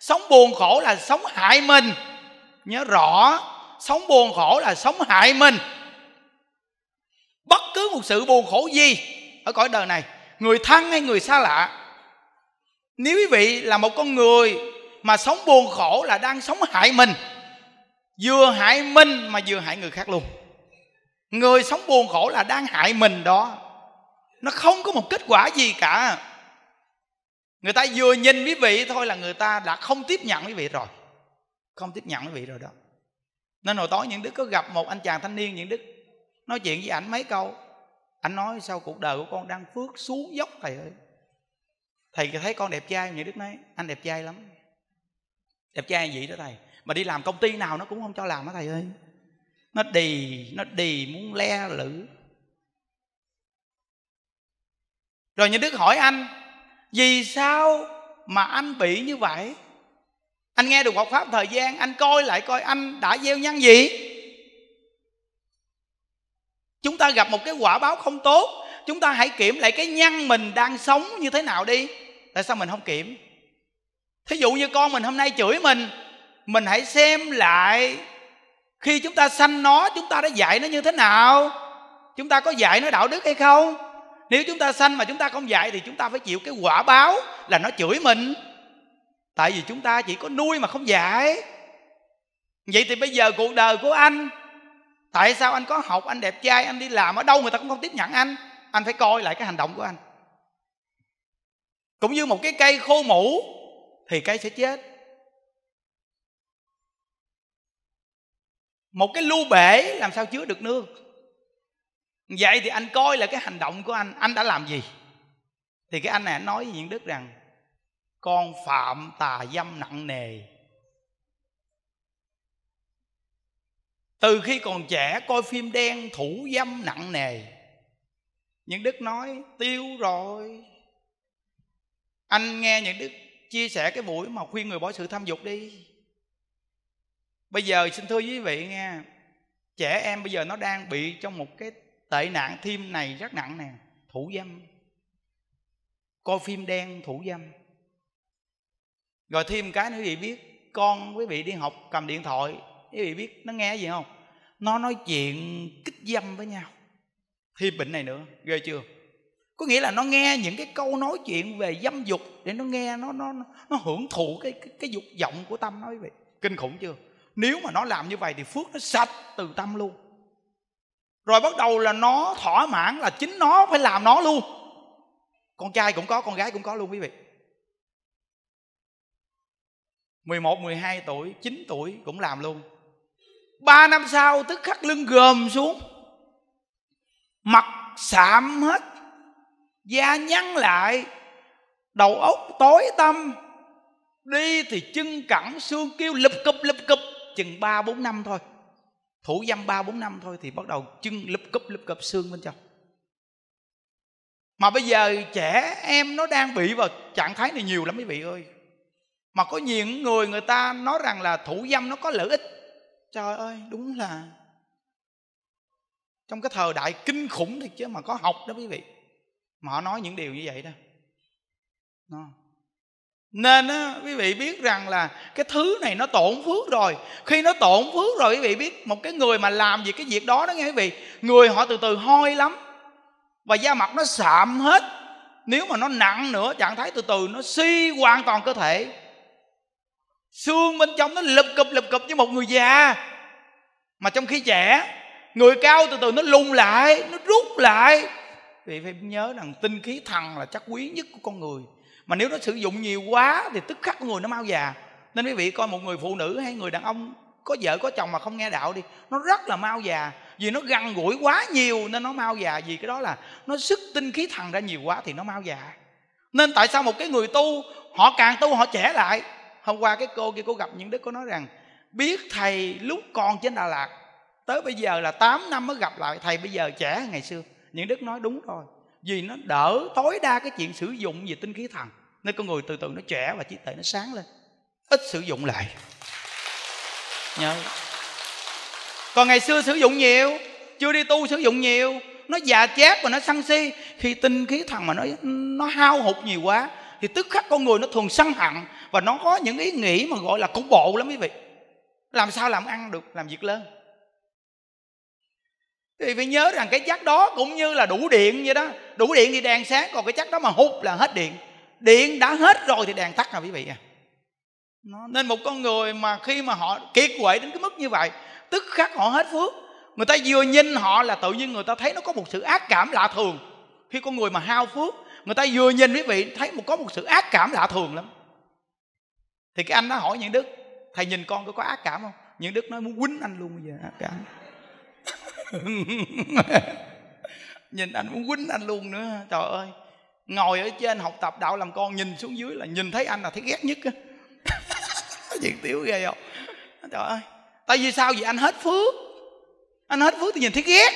sống buồn khổ là sống hại mình nhớ rõ sống buồn khổ là sống hại mình bất cứ một sự buồn khổ gì ở cõi đời này người thân hay người xa lạ nếu quý vị là một con người mà sống buồn khổ là đang sống hại mình vừa hại mình mà vừa hại người khác luôn người sống buồn khổ là đang hại mình đó nó không có một kết quả gì cả người ta vừa nhìn quý vị thôi là người ta đã không tiếp nhận quý vị rồi không tiếp nhận quý vị rồi đó nên hồi tối những đứa có gặp một anh chàng thanh niên những đứa nói chuyện với ảnh mấy câu anh nói sao cuộc đời của con đang phước xuống dốc thầy ơi thầy thấy con đẹp trai những đứa nói anh đẹp trai lắm đẹp trai vậy đó thầy mà đi làm công ty nào nó cũng không cho làm đó thầy ơi nó đi, nó đi muốn le lử rồi những đức hỏi anh vì sao mà anh bị như vậy anh nghe được một pháp thời gian anh coi lại coi anh đã gieo nhân gì chúng ta gặp một cái quả báo không tốt chúng ta hãy kiểm lại cái nhân mình đang sống như thế nào đi tại sao mình không kiểm thí dụ như con mình hôm nay chửi mình mình hãy xem lại khi chúng ta sanh nó chúng ta đã dạy nó như thế nào chúng ta có dạy nó đạo đức hay không nếu chúng ta sanh mà chúng ta không dạy thì chúng ta phải chịu cái quả báo là nó chửi mình tại vì chúng ta chỉ có nuôi mà không dạy vậy thì bây giờ cuộc đời của anh tại sao anh có học anh đẹp trai anh đi làm ở đâu người ta cũng không tiếp nhận anh anh phải coi lại cái hành động của anh cũng như một cái cây khô mũ thì cây sẽ chết một cái lưu bể làm sao chứa được nước vậy thì anh coi là cái hành động của anh anh đã làm gì thì cái anh này nói với những đức rằng con phạm tà dâm nặng nề từ khi còn trẻ coi phim đen thủ dâm nặng nề những đức nói tiêu rồi anh nghe những đức chia sẻ cái buổi mà khuyên người bỏ sự tham dục đi bây giờ xin thưa quý vị nghe trẻ em bây giờ nó đang bị trong một cái tệ nạn thêm này rất nặng nè thủ dâm coi phim đen thủ dâm rồi thêm cái nữa quý vị biết con quý vị đi học cầm điện thoại quý vị biết nó nghe gì không nó nói chuyện kích dâm với nhau thêm bệnh này nữa ghê chưa có nghĩa là nó nghe những cái câu nói chuyện về dâm dục để nó nghe nó nó nó hưởng thụ cái cái, cái dục vọng của tâm nói vậy kinh khủng chưa nếu mà nó làm như vậy thì phước nó sạch từ tâm luôn rồi bắt đầu là nó thỏa mãn là chính nó phải làm nó luôn con trai cũng có con gái cũng có luôn quý vị 11, 12 tuổi, 9 tuổi cũng làm luôn 3 năm sau tức khắc lưng gồm xuống Mặt sạm hết Da nhăn lại Đầu óc tối tâm Đi thì chân cẳng xương kêu lụp cụp lụp cụp Chừng 3-4 năm thôi thủ dâm ba bốn năm thôi thì bắt đầu chân lúp cúp lúp cúp xương bên trong mà bây giờ trẻ em nó đang bị vào trạng thái này nhiều lắm quý vị ơi mà có những người người ta nói rằng là thủ dâm nó có lợi ích trời ơi đúng là trong cái thời đại kinh khủng thiệt chứ mà có học đó quý vị mà họ nói những điều như vậy đó nó nên á, quý vị biết rằng là cái thứ này nó tổn phước rồi khi nó tổn phước rồi quý vị biết một cái người mà làm gì cái việc đó đó nghe quý vị người họ từ từ hôi lắm và da mặt nó sạm hết nếu mà nó nặng nữa trạng thái từ từ nó suy hoàn toàn cơ thể xương bên trong nó lụp cụp lụp cụp như một người già mà trong khi trẻ người cao từ từ nó lùng lại nó rút lại vì phải nhớ rằng tinh khí thần là chắc quý nhất của con người mà nếu nó sử dụng nhiều quá thì tức khắc người nó mau già nên quý vị coi một người phụ nữ hay người đàn ông có vợ có chồng mà không nghe đạo đi nó rất là mau già vì nó gần gũi quá nhiều nên nó mau già vì cái đó là nó sức tinh khí thần ra nhiều quá thì nó mau già nên tại sao một cái người tu họ càng tu họ trẻ lại hôm qua cái cô kia cô gặp những đứa cô nói rằng biết thầy lúc còn trên đà lạt tới bây giờ là 8 năm mới gặp lại thầy bây giờ trẻ ngày xưa những đức nói đúng rồi vì nó đỡ tối đa cái chuyện sử dụng về tinh khí thần nên con người từ từ nó trẻ và trí tuệ nó sáng lên ít sử dụng lại nhớ còn ngày xưa sử dụng nhiều chưa đi tu sử dụng nhiều nó già chát và nó săn si khi tinh khí thần mà nó nó hao hụt nhiều quá thì tức khắc con người nó thường săn hận và nó có những ý nghĩ mà gọi là cục bộ lắm quý vị làm sao làm ăn được làm việc lớn thì phải nhớ rằng cái chắc đó cũng như là đủ điện vậy đó đủ điện thì đèn sáng còn cái chắc đó mà hụt là hết điện điện đã hết rồi thì đèn tắt à quý vị à nên một con người mà khi mà họ kiệt quệ đến cái mức như vậy tức khắc họ hết phước người ta vừa nhìn họ là tự nhiên người ta thấy nó có một sự ác cảm lạ thường khi con người mà hao phước người ta vừa nhìn quý vị thấy một có một sự ác cảm lạ thường lắm thì cái anh đó hỏi những đức thầy nhìn con có, có ác cảm không những đức nói muốn quýnh anh luôn bây giờ ác cảm nhìn anh muốn quýnh anh luôn nữa trời ơi ngồi ở trên học tập đạo làm con nhìn xuống dưới là nhìn thấy anh là thấy ghét nhất á chuyện tiểu ghê không trời ơi tại vì sao vậy anh hết phước anh hết phước thì nhìn thấy ghét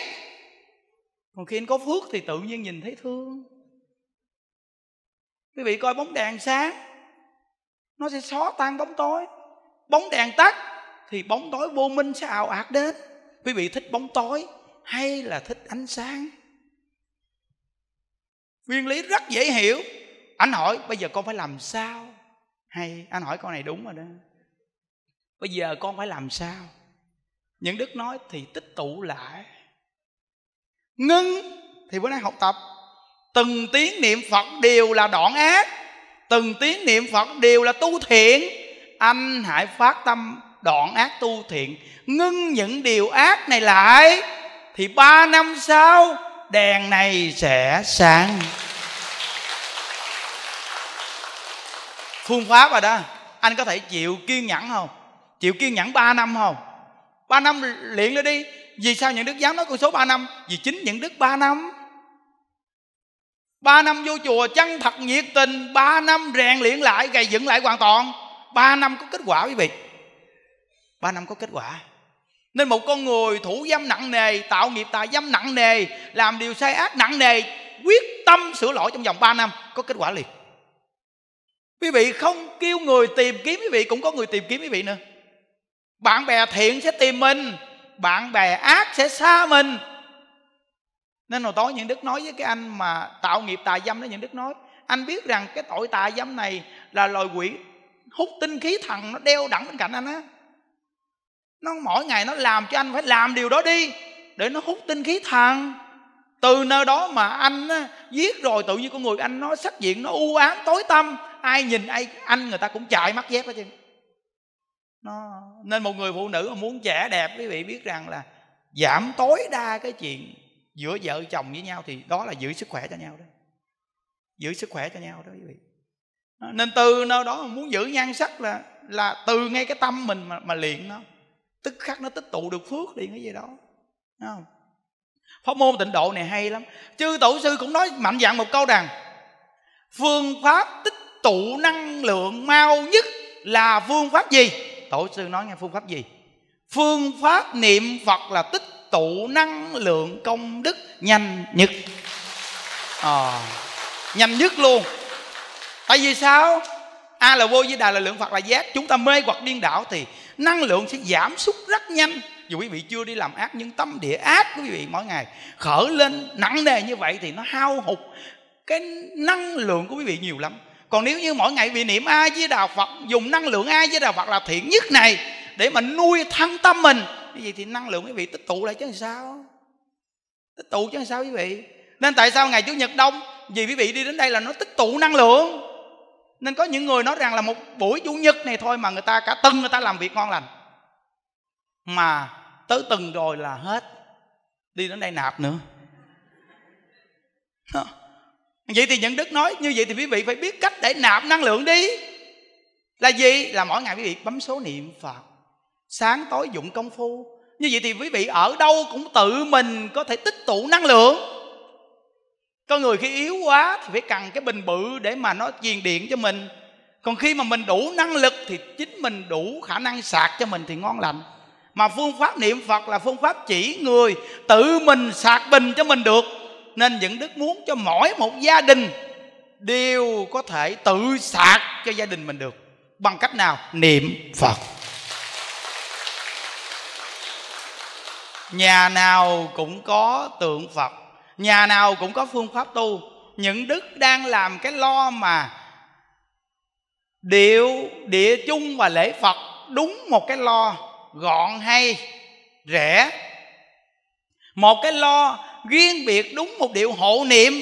còn khi anh có phước thì tự nhiên nhìn thấy thương quý vị coi bóng đèn sáng nó sẽ xóa tan bóng tối bóng đèn tắt thì bóng tối vô minh sẽ ào ạt đến quý vị thích bóng tối hay là thích ánh sáng nguyên lý rất dễ hiểu anh hỏi bây giờ con phải làm sao hay anh hỏi con này đúng rồi đó bây giờ con phải làm sao những đức nói thì tích tụ lại ngưng thì bữa nay học tập từng tiếng niệm phật đều là đoạn ác từng tiếng niệm phật đều là tu thiện anh hãy phát tâm đoạn ác tu thiện ngưng những điều ác này lại thì ba năm sau đèn này sẽ sáng phương pháp rồi đó anh có thể chịu kiên nhẫn không chịu kiên nhẫn ba năm không Ba năm luyện lên đi vì sao những đức dám nói con số ba năm vì chính những đức ba năm ba năm vô chùa chăng thật nhiệt tình ba năm rèn luyện lại gầy dựng lại hoàn toàn ba năm có kết quả quý vị ba năm có kết quả nên một con người thủ dâm nặng nề tạo nghiệp tà dâm nặng nề làm điều sai ác nặng nề quyết tâm sửa lỗi trong vòng 3 năm có kết quả liền quý vị không kêu người tìm kiếm quý vị cũng có người tìm kiếm quý vị nữa bạn bè thiện sẽ tìm mình bạn bè ác sẽ xa mình nên hồi tối những đức nói với cái anh mà tạo nghiệp tà dâm đó những đức nói anh biết rằng cái tội tà dâm này là loài quỷ hút tinh khí thần nó đeo đẳng bên cạnh anh á nó mỗi ngày nó làm cho anh phải làm điều đó đi để nó hút tinh khí thần từ nơi đó mà anh á, giết rồi tự nhiên con người anh nó sắc diện nó u ám tối tâm ai nhìn ai anh người ta cũng chạy mắt dép hết chứ nó nên một người phụ nữ mà muốn trẻ đẹp quý vị biết rằng là giảm tối đa cái chuyện giữa vợ chồng với nhau thì đó là giữ sức khỏe cho nhau đó giữ sức khỏe cho nhau đó quý vị nên từ nơi đó mà muốn giữ nhan sắc là là từ ngay cái tâm mình mà, mà luyện nó tức khắc nó tích tụ được phước liền cái gì đó Đúng không pháp môn tịnh độ này hay lắm chư tổ sư cũng nói mạnh dạng một câu rằng phương pháp tích tụ năng lượng mau nhất là phương pháp gì tổ sư nói nghe phương pháp gì phương pháp niệm phật là tích tụ năng lượng công đức nhanh nhất à, nhanh nhất luôn tại vì sao a là vô với đà là lượng phật là giác chúng ta mê hoặc điên đảo thì năng lượng sẽ giảm sút rất nhanh dù quý vị chưa đi làm ác nhưng tâm địa ác quý vị mỗi ngày khởi lên nặng nề như vậy thì nó hao hụt cái năng lượng của quý vị nhiều lắm còn nếu như mỗi ngày bị niệm a với đạo phật dùng năng lượng a với đạo phật là thiện nhất này để mà nuôi thân tâm mình như vậy thì năng lượng quý vị tích tụ lại chứ làm sao tích tụ chứ làm sao quý vị nên tại sao ngày chủ nhật đông vì quý vị đi đến đây là nó tích tụ năng lượng nên có những người nói rằng là một buổi chủ nhật này thôi mà người ta cả tuần người ta làm việc ngon lành mà tới tuần rồi là hết đi đến đây nạp nữa vậy thì những đức nói như vậy thì quý vị phải biết cách để nạp năng lượng đi là gì là mỗi ngày quý vị bấm số niệm phật sáng tối dụng công phu như vậy thì quý vị ở đâu cũng tự mình có thể tích tụ năng lượng con người khi yếu quá thì phải cần cái bình bự để mà nó truyền điện cho mình còn khi mà mình đủ năng lực thì chính mình đủ khả năng sạc cho mình thì ngon lành mà phương pháp niệm phật là phương pháp chỉ người tự mình sạc bình cho mình được nên những đức muốn cho mỗi một gia đình đều có thể tự sạc cho gia đình mình được bằng cách nào niệm phật nhà nào cũng có tượng phật nhà nào cũng có phương pháp tu những đức đang làm cái lo mà điệu địa chung và lễ phật đúng một cái lo gọn hay rẻ một cái lo riêng biệt đúng một điệu hộ niệm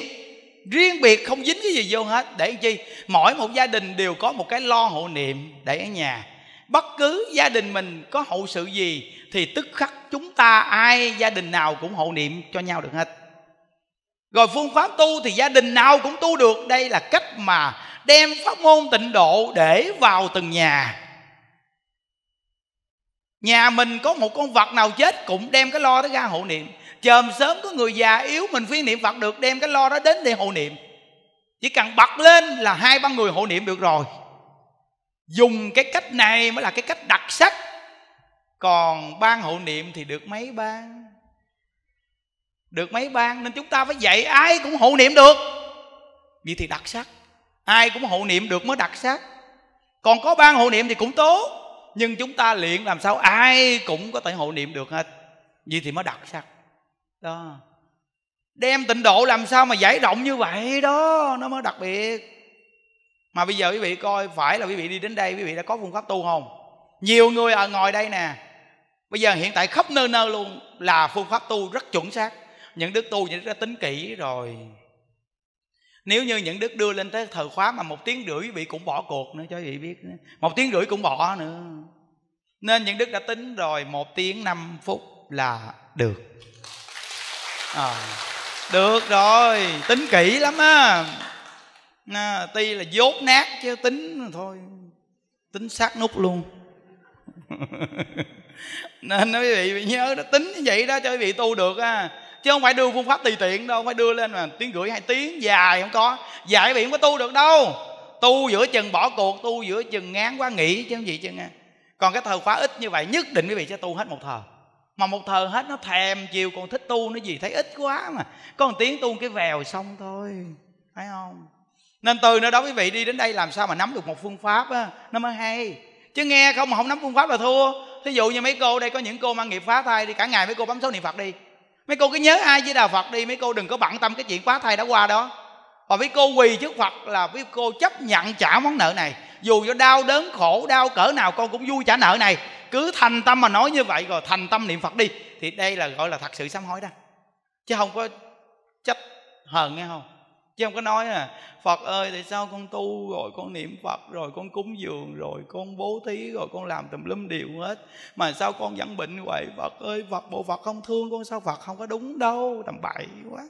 riêng biệt không dính cái gì vô hết để chi mỗi một gia đình đều có một cái lo hộ niệm để ở nhà bất cứ gia đình mình có hậu sự gì thì tức khắc chúng ta ai gia đình nào cũng hộ niệm cho nhau được hết rồi phương pháp tu thì gia đình nào cũng tu được đây là cách mà đem pháp môn tịnh độ để vào từng nhà nhà mình có một con vật nào chết cũng đem cái lo đó ra hộ niệm chờm sớm có người già yếu mình phi niệm phật được đem cái lo đó đến để hộ niệm chỉ cần bật lên là hai ba người hộ niệm được rồi dùng cái cách này mới là cái cách đặc sắc còn ban hộ niệm thì được mấy ban được mấy ban nên chúng ta phải dạy ai cũng hộ niệm được vậy thì đặc sắc ai cũng hộ niệm được mới đặc sắc còn có ban hộ niệm thì cũng tốt nhưng chúng ta luyện làm sao ai cũng có thể hộ niệm được hết vậy thì mới đặc sắc đó đem tịnh độ làm sao mà giải rộng như vậy đó nó mới đặc biệt mà bây giờ quý vị coi phải là quý vị đi đến đây quý vị đã có phương pháp tu không nhiều người ở ngồi đây nè bây giờ hiện tại khắp nơi nơi luôn là phương pháp tu rất chuẩn xác những đức tu những đức đã tính kỹ rồi nếu như những đức đưa lên tới thời khóa mà một tiếng rưỡi bị cũng bỏ cuộc nữa cho vị biết một tiếng rưỡi cũng bỏ nữa nên những đức đã tính rồi một tiếng năm phút là được à, được rồi tính kỹ lắm á à, tuy là dốt nát chứ tính thôi tính sát nút luôn nên quý vị nhớ đó tính như vậy đó cho quý vị tu được á chứ không phải đưa phương pháp tùy tiện đâu không phải đưa lên mà tiếng gửi hai tiếng dài không có dài quý có tu được đâu tu giữa chừng bỏ cuộc tu giữa chừng ngán quá nghỉ chứ không gì chứ nghe còn cái thời khóa ít như vậy nhất định quý vị sẽ tu hết một thờ mà một thờ hết nó thèm chiều còn thích tu nó gì thấy ít quá mà có một tiếng tu cái vèo xong thôi thấy không nên từ nơi đó quý vị đi đến đây làm sao mà nắm được một phương pháp á nó mới hay chứ nghe không mà không nắm phương pháp là thua thí dụ như mấy cô đây có những cô mang nghiệp phá thai đi cả ngày mấy cô bấm số niệm phật đi mấy cô cứ nhớ ai với đà phật đi mấy cô đừng có bận tâm cái chuyện quá thai đã qua đó và mấy cô quỳ trước phật là mấy cô chấp nhận trả món nợ này dù cho đau đớn khổ đau cỡ nào con cũng vui trả nợ này cứ thành tâm mà nói như vậy rồi thành tâm niệm phật đi thì đây là gọi là thật sự sám hối đó chứ không có trách hờn nghe không chứ không có nói à phật ơi tại sao con tu rồi con niệm phật rồi con cúng dường rồi con bố thí rồi con làm tùm lum điều hết mà sao con vẫn bệnh vậy phật ơi phật bộ phật không thương con sao phật không có đúng đâu tầm bậy quá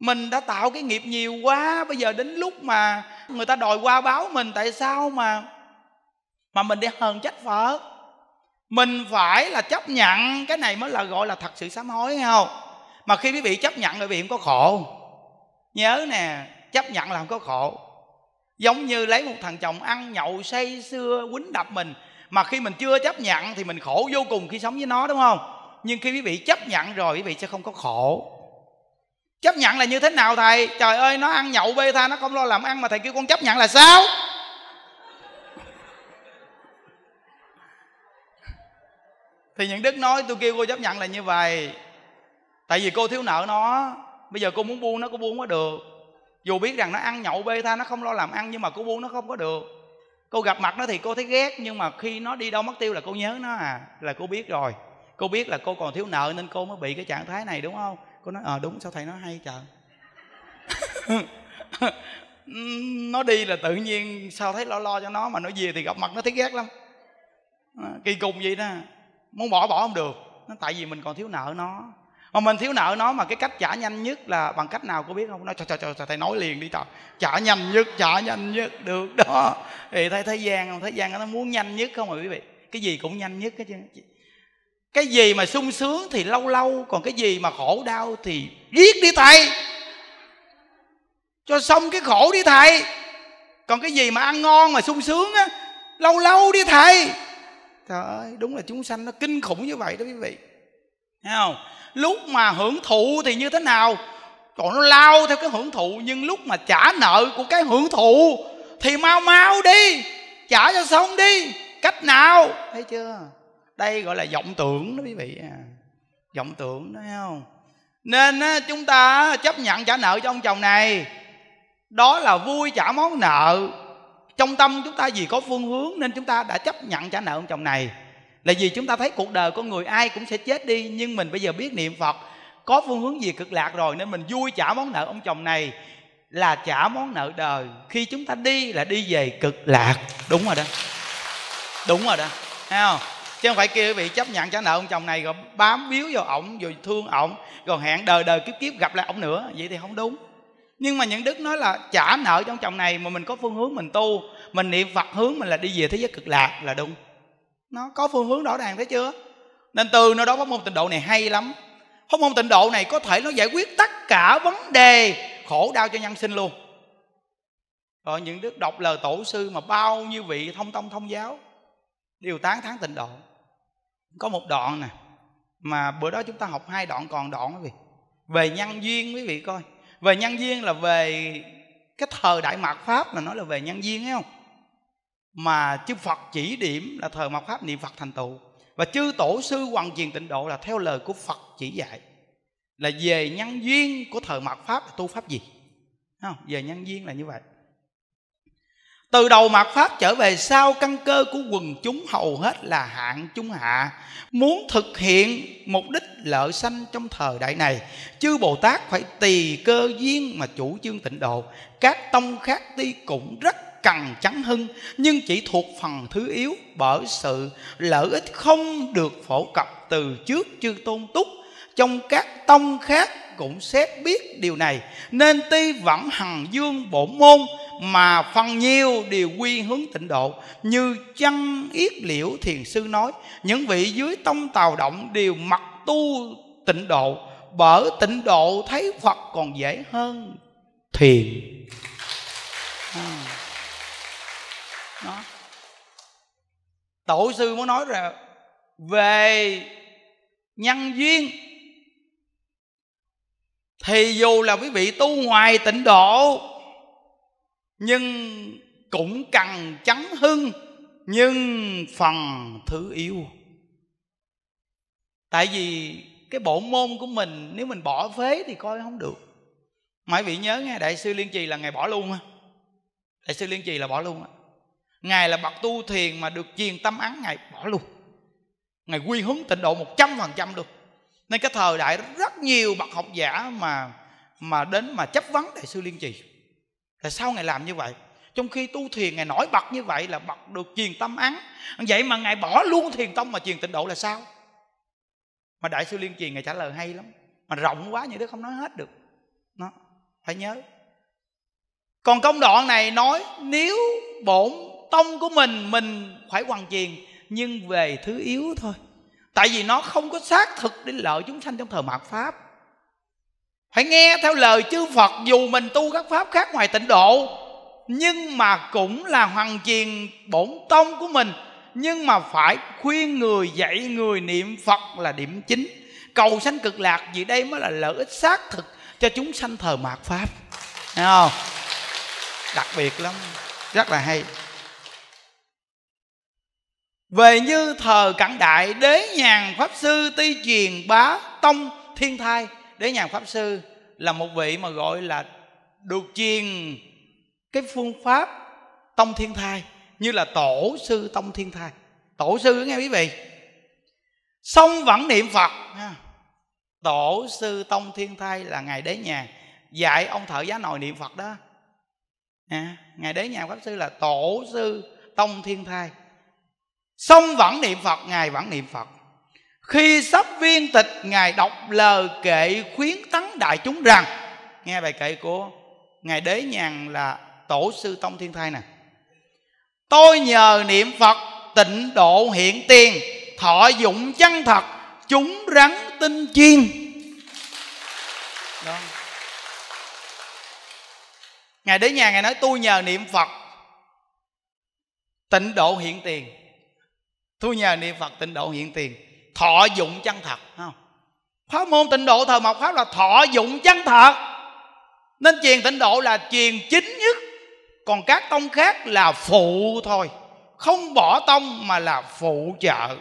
mình đã tạo cái nghiệp nhiều quá bây giờ đến lúc mà người ta đòi qua báo mình tại sao mà mà mình đi hờn trách phật mình phải là chấp nhận cái này mới là gọi là thật sự sám hối hay không mà khi quý vị chấp nhận rồi quý vị không có khổ nhớ nè chấp nhận làm có khổ giống như lấy một thằng chồng ăn nhậu say xưa quýnh đập mình mà khi mình chưa chấp nhận thì mình khổ vô cùng khi sống với nó đúng không nhưng khi quý vị chấp nhận rồi quý vị sẽ không có khổ chấp nhận là như thế nào thầy trời ơi nó ăn nhậu bê tha nó không lo làm ăn mà thầy kêu con chấp nhận là sao thì những đức nói tôi kêu cô chấp nhận là như vậy tại vì cô thiếu nợ nó bây giờ cô muốn buông nó cô buông có được dù biết rằng nó ăn nhậu bê tha nó không lo làm ăn nhưng mà cô buông nó không có được cô gặp mặt nó thì cô thấy ghét nhưng mà khi nó đi đâu mất tiêu là cô nhớ nó à là cô biết rồi cô biết là cô còn thiếu nợ nên cô mới bị cái trạng thái này đúng không cô nói ờ à, đúng sao thầy nói hay trời nó đi là tự nhiên sao thấy lo lo cho nó mà nó về thì gặp mặt nó thấy ghét lắm ờ, kỳ cùng vậy đó muốn bỏ bỏ không được nó tại vì mình còn thiếu nợ nó mà mình thiếu nợ nó mà cái cách trả nhanh nhất là bằng cách nào có biết không nó trời trời trời thầy nói liền đi trời trả nhanh nhất trả nhanh nhất được đó thì thấy thế gian không thế gian nó muốn nhanh nhất không rồi quý vị cái gì cũng nhanh nhất hết chứ cái gì mà sung sướng thì lâu lâu còn cái gì mà khổ đau thì giết đi thầy cho xong cái khổ đi thầy còn cái gì mà ăn ngon mà sung sướng á lâu lâu đi thầy trời ơi đúng là chúng sanh nó kinh khủng như vậy đó quý vị thấy không lúc mà hưởng thụ thì như thế nào còn nó lao theo cái hưởng thụ nhưng lúc mà trả nợ của cái hưởng thụ thì mau mau đi trả cho xong đi cách nào thấy chưa đây gọi là vọng tưởng đó quý vị à vọng tưởng đó thấy không nên á, chúng ta chấp nhận trả nợ cho ông chồng này đó là vui trả món nợ trong tâm chúng ta vì có phương hướng nên chúng ta đã chấp nhận trả nợ ông chồng này là vì chúng ta thấy cuộc đời con người ai cũng sẽ chết đi nhưng mình bây giờ biết niệm phật có phương hướng gì cực lạc rồi nên mình vui trả món nợ ông chồng này là trả món nợ đời khi chúng ta đi là đi về cực lạc đúng rồi đó đúng rồi đó thấy không chứ không phải kia quý vị chấp nhận trả nợ ông chồng này rồi bám biếu vào ổng rồi thương ổng rồi hẹn đời đời kiếp kiếp gặp lại ổng nữa vậy thì không đúng nhưng mà những đức nói là trả nợ cho ông chồng này mà mình có phương hướng mình tu mình niệm phật hướng mình là đi về thế giới cực lạc là đúng nó có phương hướng rõ ràng thấy chưa nên từ nơi đó pháp môn tịnh độ này hay lắm pháp môn tịnh độ này có thể nó giải quyết tất cả vấn đề khổ đau cho nhân sinh luôn rồi những đức đọc lời tổ sư mà bao nhiêu vị thông tông thông giáo đều tán thán tịnh độ có một đoạn nè mà bữa đó chúng ta học hai đoạn còn đoạn quý vị về nhân duyên quý vị coi về nhân duyên là về cái thời đại mạt pháp là nói là về nhân duyên thấy không mà chư Phật chỉ điểm là thờ mộc pháp niệm Phật thành tựu và chư tổ sư hoàn truyền tịnh độ là theo lời của Phật chỉ dạy là về nhân duyên của thờ mạt pháp tu pháp gì không về nhân duyên là như vậy từ đầu mạt pháp trở về sau căn cơ của quần chúng hầu hết là hạng chúng hạ muốn thực hiện mục đích lợi sanh trong thời đại này chư bồ tát phải tùy cơ duyên mà chủ trương tịnh độ các tông khác đi cũng rất cằn trắng hưng nhưng chỉ thuộc phần thứ yếu bởi sự lợi ích không được phổ cập từ trước chư tôn túc trong các tông khác cũng xét biết điều này nên tuy vẫn hằng dương bổn môn mà phần nhiều đều quy hướng tịnh độ như chăn yết liễu thiền sư nói những vị dưới tông tào động đều mặc tu tịnh độ bởi tịnh độ thấy phật còn dễ hơn thiền tổ sư mới nói rằng về nhân duyên thì dù là quý vị tu ngoài tịnh độ nhưng cũng cần chấn hưng nhưng phần thứ yếu tại vì cái bộ môn của mình nếu mình bỏ phế thì coi không được mà quý vị nhớ nghe đại sư liên trì là ngày bỏ luôn á đại sư liên trì là bỏ luôn á ngài là bậc tu thiền mà được truyền tâm án ngài bỏ luôn ngài quy hướng tịnh độ một trăm phần trăm luôn nên cái thời đại rất nhiều bậc học giả mà mà đến mà chấp vấn đại sư liên trì tại sao ngài làm như vậy trong khi tu thiền ngài nổi bật như vậy là bậc được truyền tâm án vậy mà ngài bỏ luôn thiền tông mà truyền tịnh độ là sao mà đại sư liên trì ngài trả lời hay lắm mà rộng quá như thế không nói hết được nó phải nhớ còn công đoạn này nói nếu bổn tông của mình mình phải hoàn chiền nhưng về thứ yếu thôi tại vì nó không có xác thực để lợi chúng sanh trong thời mạt pháp phải nghe theo lời chư phật dù mình tu các pháp khác ngoài tịnh độ nhưng mà cũng là hoàn chiền bổn tông của mình nhưng mà phải khuyên người dạy người niệm phật là điểm chính cầu sanh cực lạc vì đây mới là lợi ích xác thực cho chúng sanh thờ mạt pháp Thấy không đặc biệt lắm rất là hay về như thờ cận đại đế nhàn pháp sư ti truyền bá tông thiên thai đế nhàn pháp sư là một vị mà gọi là được truyền cái phương pháp tông thiên thai như là tổ sư tông thiên thai tổ sư nghe quý vị xong vẫn niệm phật tổ sư tông thiên thai là ngài đế nhàn dạy ông thợ giá nội niệm phật đó à, ngài đế nhàn pháp sư là tổ sư tông thiên thai xong vẫn niệm phật ngài vẫn niệm phật khi sắp viên tịch ngài đọc lời kệ khuyến tấn đại chúng rằng nghe bài kệ của ngài đế nhàn là tổ sư tông thiên thai nè tôi nhờ niệm phật tịnh độ hiện tiền thọ dụng chân thật chúng rắn tinh chiên Đó. ngài đế nhàn ngài nói tôi nhờ niệm phật tịnh độ hiện tiền thu nhà niệm phật tịnh độ hiện tiền thọ dụng chân thật không khóa môn tịnh độ thờ mộc pháp là thọ dụng chân thật nên truyền tịnh độ là truyền chính nhất còn các tông khác là phụ thôi không bỏ tông mà là phụ trợ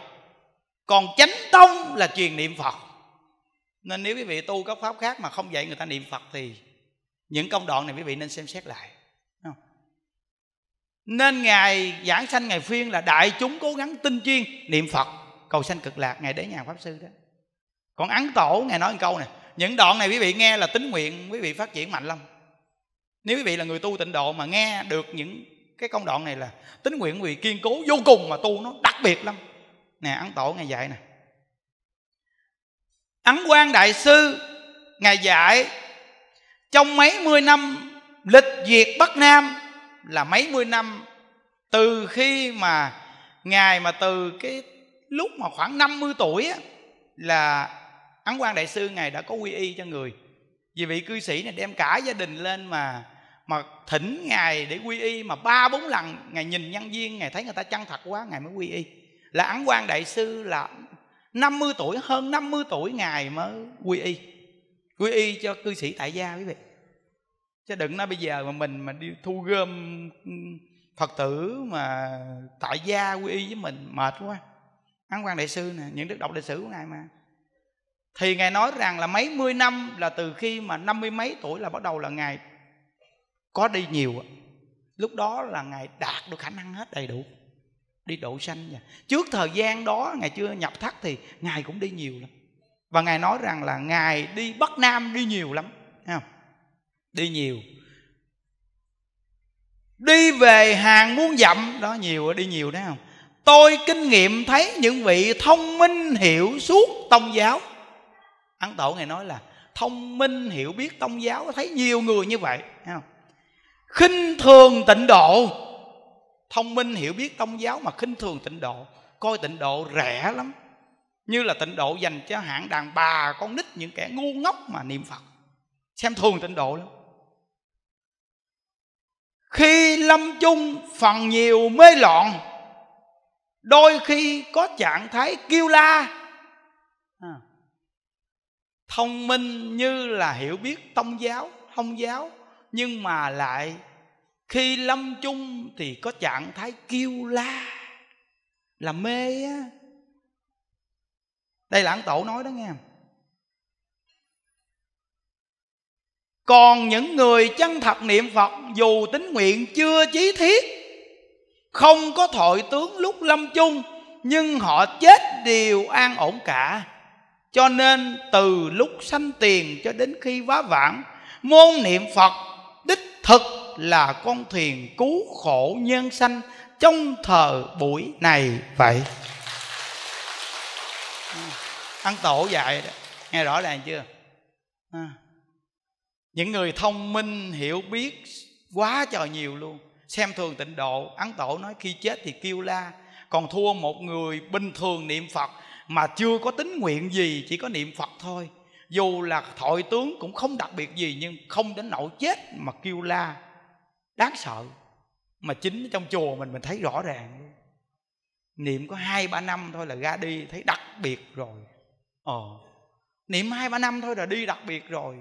còn chánh tông là truyền niệm phật nên nếu quý vị tu các pháp khác mà không dạy người ta niệm phật thì những công đoạn này quý vị nên xem xét lại nên ngài giảng sanh ngài phiên là đại chúng cố gắng tinh chuyên niệm phật cầu sanh cực lạc ngài đến nhà pháp sư đó còn ấn tổ ngài nói một câu này những đoạn này quý vị nghe là tính nguyện quý vị phát triển mạnh lắm nếu quý vị là người tu tịnh độ mà nghe được những cái công đoạn này là tính nguyện quý vị kiên cố vô cùng mà tu nó đặc biệt lắm nè ấn tổ ngài dạy nè ấn quan đại sư ngài dạy trong mấy mươi năm lịch diệt bắc nam là mấy mươi năm từ khi mà ngài mà từ cái lúc mà khoảng 50 tuổi á, là Ấn quan Đại Sư Ngài đã có quy y cho người Vì vị cư sĩ này đem cả gia đình lên mà Mà thỉnh Ngài để quy y Mà ba bốn lần Ngài nhìn nhân viên Ngài thấy người ta chân thật quá Ngài mới quy y Là Ấn quan Đại Sư là 50 tuổi Hơn 50 tuổi Ngài mới quy y Quy y cho cư sĩ tại gia quý vị chứ đừng nói bây giờ mà mình mà đi thu gom ừ, phật tử mà tại gia quy y với mình mệt quá án quan đại sư nè những đức đọc lịch sử của ngài mà thì ngài nói rằng là mấy mươi năm là từ khi mà năm mươi mấy tuổi là bắt đầu là ngài có đi nhiều lúc đó là ngài đạt được khả năng hết đầy đủ đi độ sanh nha trước thời gian đó ngài chưa nhập thất thì ngài cũng đi nhiều lắm và ngài nói rằng là ngài đi bắc nam đi nhiều lắm không? đi nhiều đi về hàng muốn dặm đó nhiều đi nhiều đấy không tôi kinh nghiệm thấy những vị thông minh hiểu suốt tông giáo ấn tổ ngài nói là thông minh hiểu biết tông giáo thấy nhiều người như vậy thấy không khinh thường tịnh độ thông minh hiểu biết tông giáo mà khinh thường tịnh độ coi tịnh độ rẻ lắm như là tịnh độ dành cho hạng đàn bà con nít những kẻ ngu ngốc mà niệm phật xem thường tịnh độ lắm khi lâm chung phần nhiều mê loạn đôi khi có trạng thái kêu la à. thông minh như là hiểu biết tông giáo thông giáo nhưng mà lại khi lâm chung thì có trạng thái kêu la là mê á đây là ông tổ nói đó nghe còn những người chân thật niệm phật dù tính nguyện chưa chí thiết không có thội tướng lúc lâm chung nhưng họ chết đều an ổn cả cho nên từ lúc sanh tiền cho đến khi vá vãng môn niệm phật đích thực là con thuyền cứu khổ nhân sanh trong thờ buổi này vậy ăn tổ dạy đó nghe rõ ràng chưa à những người thông minh hiểu biết quá trời nhiều luôn xem thường tịnh độ ấn tổ nói khi chết thì kêu la còn thua một người bình thường niệm phật mà chưa có tính nguyện gì chỉ có niệm phật thôi dù là thội tướng cũng không đặc biệt gì nhưng không đến nỗi chết mà kêu la đáng sợ mà chính trong chùa mình mình thấy rõ ràng niệm có hai ba năm thôi là ra đi thấy đặc biệt rồi ờ niệm hai ba năm thôi là đi đặc biệt rồi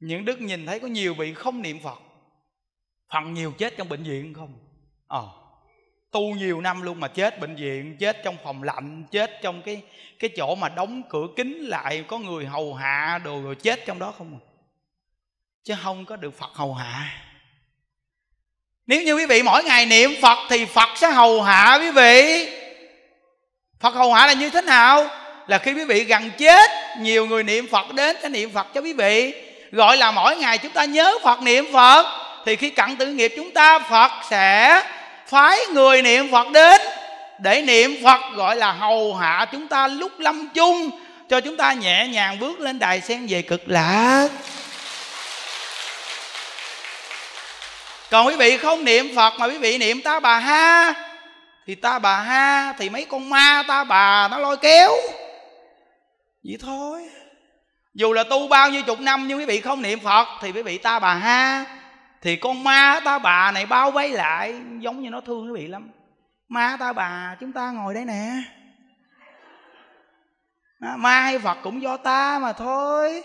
những đức nhìn thấy có nhiều vị không niệm phật phần nhiều chết trong bệnh viện không ờ tu nhiều năm luôn mà chết bệnh viện chết trong phòng lạnh chết trong cái cái chỗ mà đóng cửa kính lại có người hầu hạ đồ rồi chết trong đó không à? chứ không có được phật hầu hạ nếu như quý vị mỗi ngày niệm phật thì phật sẽ hầu hạ quý vị phật hầu hạ là như thế nào là khi quý vị gần chết nhiều người niệm phật đến sẽ niệm phật cho quý vị gọi là mỗi ngày chúng ta nhớ phật niệm phật thì khi cận tử nghiệp chúng ta phật sẽ phái người niệm phật đến để niệm phật gọi là hầu hạ chúng ta lúc lâm chung cho chúng ta nhẹ nhàng bước lên đài sen về cực lạc còn quý vị không niệm phật mà quý vị niệm ta bà ha thì ta bà ha thì mấy con ma ta bà nó lôi kéo vậy thôi dù là tu bao nhiêu chục năm nhưng quý vị không niệm phật thì quý vị ta bà ha thì con ma ta bà này bao vây lại giống như nó thương quý vị lắm ma ta bà chúng ta ngồi đây nè ma hay phật cũng do ta mà thôi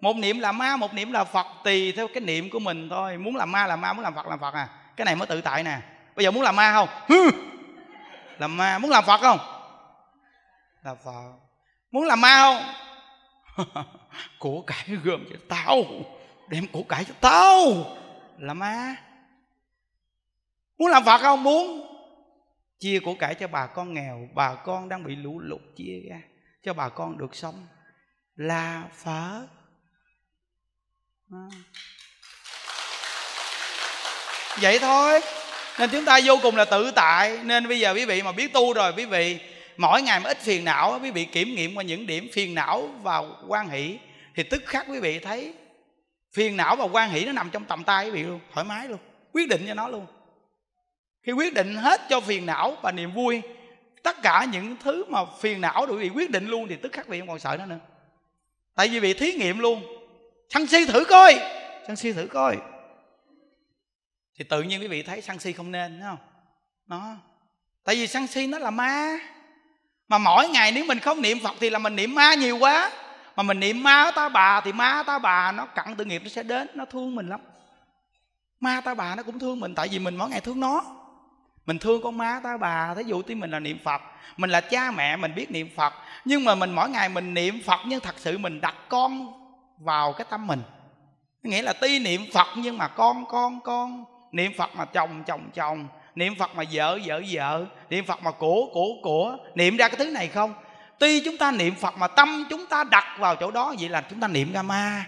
một niệm là ma một niệm là phật tùy theo cái niệm của mình thôi muốn làm ma là ma muốn làm phật làm phật à cái này mới tự tại nè bây giờ muốn làm ma không Hừ. làm ma muốn làm phật không làm phật muốn làm ma không cố cải gươm cho tao đem cố cải cho tao là ma muốn làm phật không muốn chia của cải cho bà con nghèo bà con đang bị lũ lụt chia ra cho bà con được sống là phở à. vậy thôi nên chúng ta vô cùng là tự tại nên bây giờ quý vị mà biết tu rồi quý vị mỗi ngày mà ít phiền não quý vị kiểm nghiệm qua những điểm phiền não và quan hỷ thì tức khắc quý vị thấy phiền não và quan hỷ nó nằm trong tầm tay quý vị luôn thoải mái luôn quyết định cho nó luôn khi quyết định hết cho phiền não và niềm vui tất cả những thứ mà phiền não được bị quyết định luôn thì tức khắc vị không còn sợ nó nữa tại vì bị thí nghiệm luôn sân si thử coi sân si thử coi thì tự nhiên quý vị thấy sân si không nên đúng không nó tại vì sân si nó là ma mà mỗi ngày nếu mình không niệm phật thì là mình niệm ma nhiều quá mà mình niệm ma ta bà thì ma ta bà nó cặn tự nghiệp nó sẽ đến nó thương mình lắm ma ta bà nó cũng thương mình tại vì mình mỗi ngày thương nó mình thương con ma ta bà thí dụ tí mình là niệm phật mình là cha mẹ mình biết niệm phật nhưng mà mình mỗi ngày mình niệm phật nhưng thật sự mình đặt con vào cái tâm mình nghĩa là tuy niệm phật nhưng mà con con con niệm phật mà chồng chồng chồng niệm phật mà vợ vợ vợ niệm phật mà của của của niệm ra cái thứ này không tuy chúng ta niệm phật mà tâm chúng ta đặt vào chỗ đó vậy là chúng ta niệm ra ma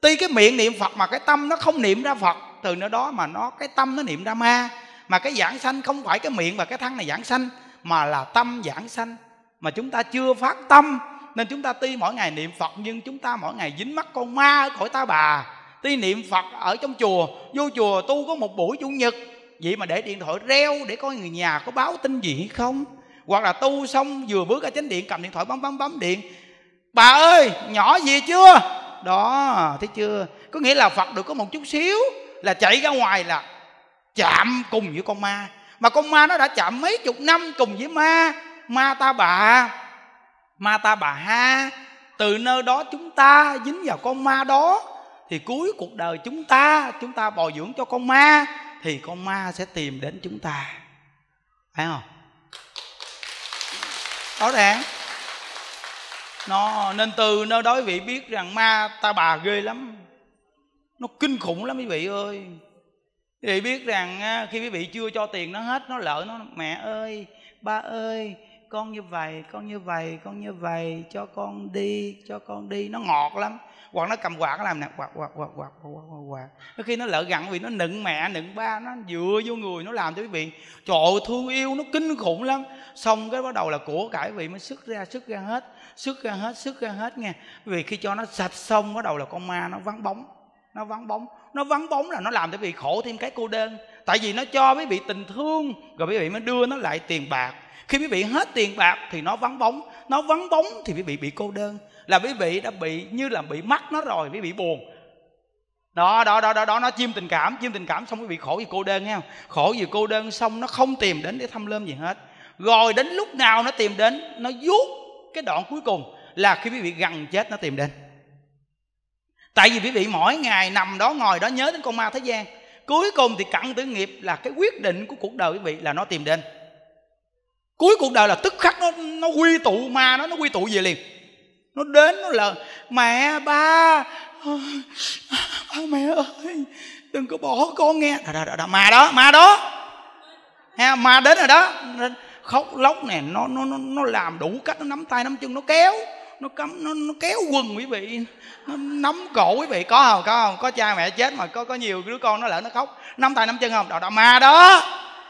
tuy cái miệng niệm phật mà cái tâm nó không niệm ra phật từ nơi đó mà nó cái tâm nó niệm ra ma mà cái giảng sanh không phải cái miệng và cái thân này giảng sanh mà là tâm giảng sanh mà chúng ta chưa phát tâm nên chúng ta tuy mỗi ngày niệm phật nhưng chúng ta mỗi ngày dính mắt con ma ở khỏi ta bà tuy niệm phật ở trong chùa vô chùa tu có một buổi chủ nhật vậy mà để điện thoại reo để có người nhà có báo tin gì hay không hoặc là tu xong vừa bước ra chánh điện cầm điện thoại bấm bấm bấm điện bà ơi nhỏ gì chưa đó thấy chưa có nghĩa là phật được có một chút xíu là chạy ra ngoài là chạm cùng với con ma mà con ma nó đã chạm mấy chục năm cùng với ma ma ta bà ma ta bà ha từ nơi đó chúng ta dính vào con ma đó thì cuối cuộc đời chúng ta chúng ta bồi dưỡng cho con ma thì con ma sẽ tìm đến chúng ta phải không rõ ràng nó nên từ nó đối vị biết rằng ma ta bà ghê lắm nó kinh khủng lắm quý vị ơi thì biết rằng khi quý vị chưa cho tiền nó hết nó lỡ nó mẹ ơi ba ơi con như vậy con như vậy con như vậy cho con đi cho con đi nó ngọt lắm hoặc nó cầm quạt nó làm nè quạt quạt quạt quạt quạt quạt quạt có khi nó lỡ gặn vì nó nựng mẹ nựng ba nó dựa vô người nó làm cho quý vị trời thương yêu nó kinh khủng lắm xong cái bắt đầu là của cải vị mới sức ra sức ra hết sức ra hết sức ra hết nghe vì khi cho nó sạch xong bắt đầu là con ma nó vắng bóng nó vắng bóng nó vắng bóng là nó làm cho quý vị khổ thêm cái cô đơn tại vì nó cho quý vị tình thương rồi quý vị mới đưa nó lại tiền bạc khi quý vị hết tiền bạc thì nó vắng bóng nó vắng bóng thì quý vị bị cô đơn là quý vị đã bị như là bị mắc nó rồi quý vị buồn đó đó đó đó đó nó chiêm tình cảm chiêm tình cảm xong quý vị khổ vì cô đơn nghe không khổ vì cô đơn xong nó không tìm đến để thăm lơm gì hết rồi đến lúc nào nó tìm đến nó vuốt cái đoạn cuối cùng là khi quý vị gần chết nó tìm đến tại vì quý vị mỗi ngày nằm đó ngồi đó nhớ đến con ma thế gian cuối cùng thì cặn tử nghiệp là cái quyết định của cuộc đời quý vị là nó tìm đến cuối cuộc đời là tức khắc nó nó quy tụ ma nó nó quy tụ về liền nó đến nó là mẹ ba ba à, mẹ ơi đừng có bỏ con nghe đó, đó, đó, đó, mà đó mà đó ha mà đến rồi đó khóc lóc nè nó nó nó nó làm đủ cách nó nắm tay nắm chân nó kéo nó cắm nó, nó kéo quần quý vị nó nắm cổ quý vị có không có không có cha mẹ chết mà có có nhiều đứa con nó lỡ nó khóc nắm tay nắm chân không đó, đó mà đó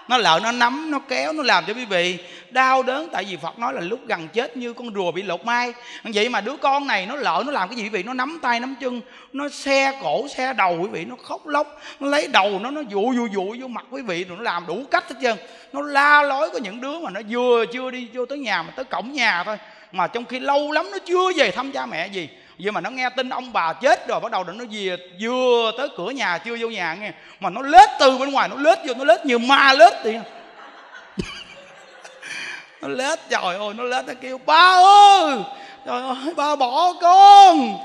nó lợ nó nắm nó kéo nó làm cho quý vị đau đớn tại vì phật nói là lúc gần chết như con rùa bị lột mai vậy mà đứa con này nó lợ nó làm cái gì quý vị nó nắm tay nắm chân nó xe cổ xe đầu quý vị nó khóc lóc nó lấy đầu nó nó dụ dụ dụ vô mặt quý vị rồi nó làm đủ cách hết trơn nó la lối có những đứa mà nó vừa chưa đi vô tới nhà mà tới cổng nhà thôi mà trong khi lâu lắm nó chưa về thăm cha mẹ gì nhưng mà nó nghe tin ông bà chết rồi bắt đầu nó về vừa tới cửa nhà chưa vô nhà nghe mà nó lết từ bên ngoài nó lết vô nó lết như ma lết thì nó lết trời ơi nó lết nó kêu ba ơi trời ơi ba bỏ con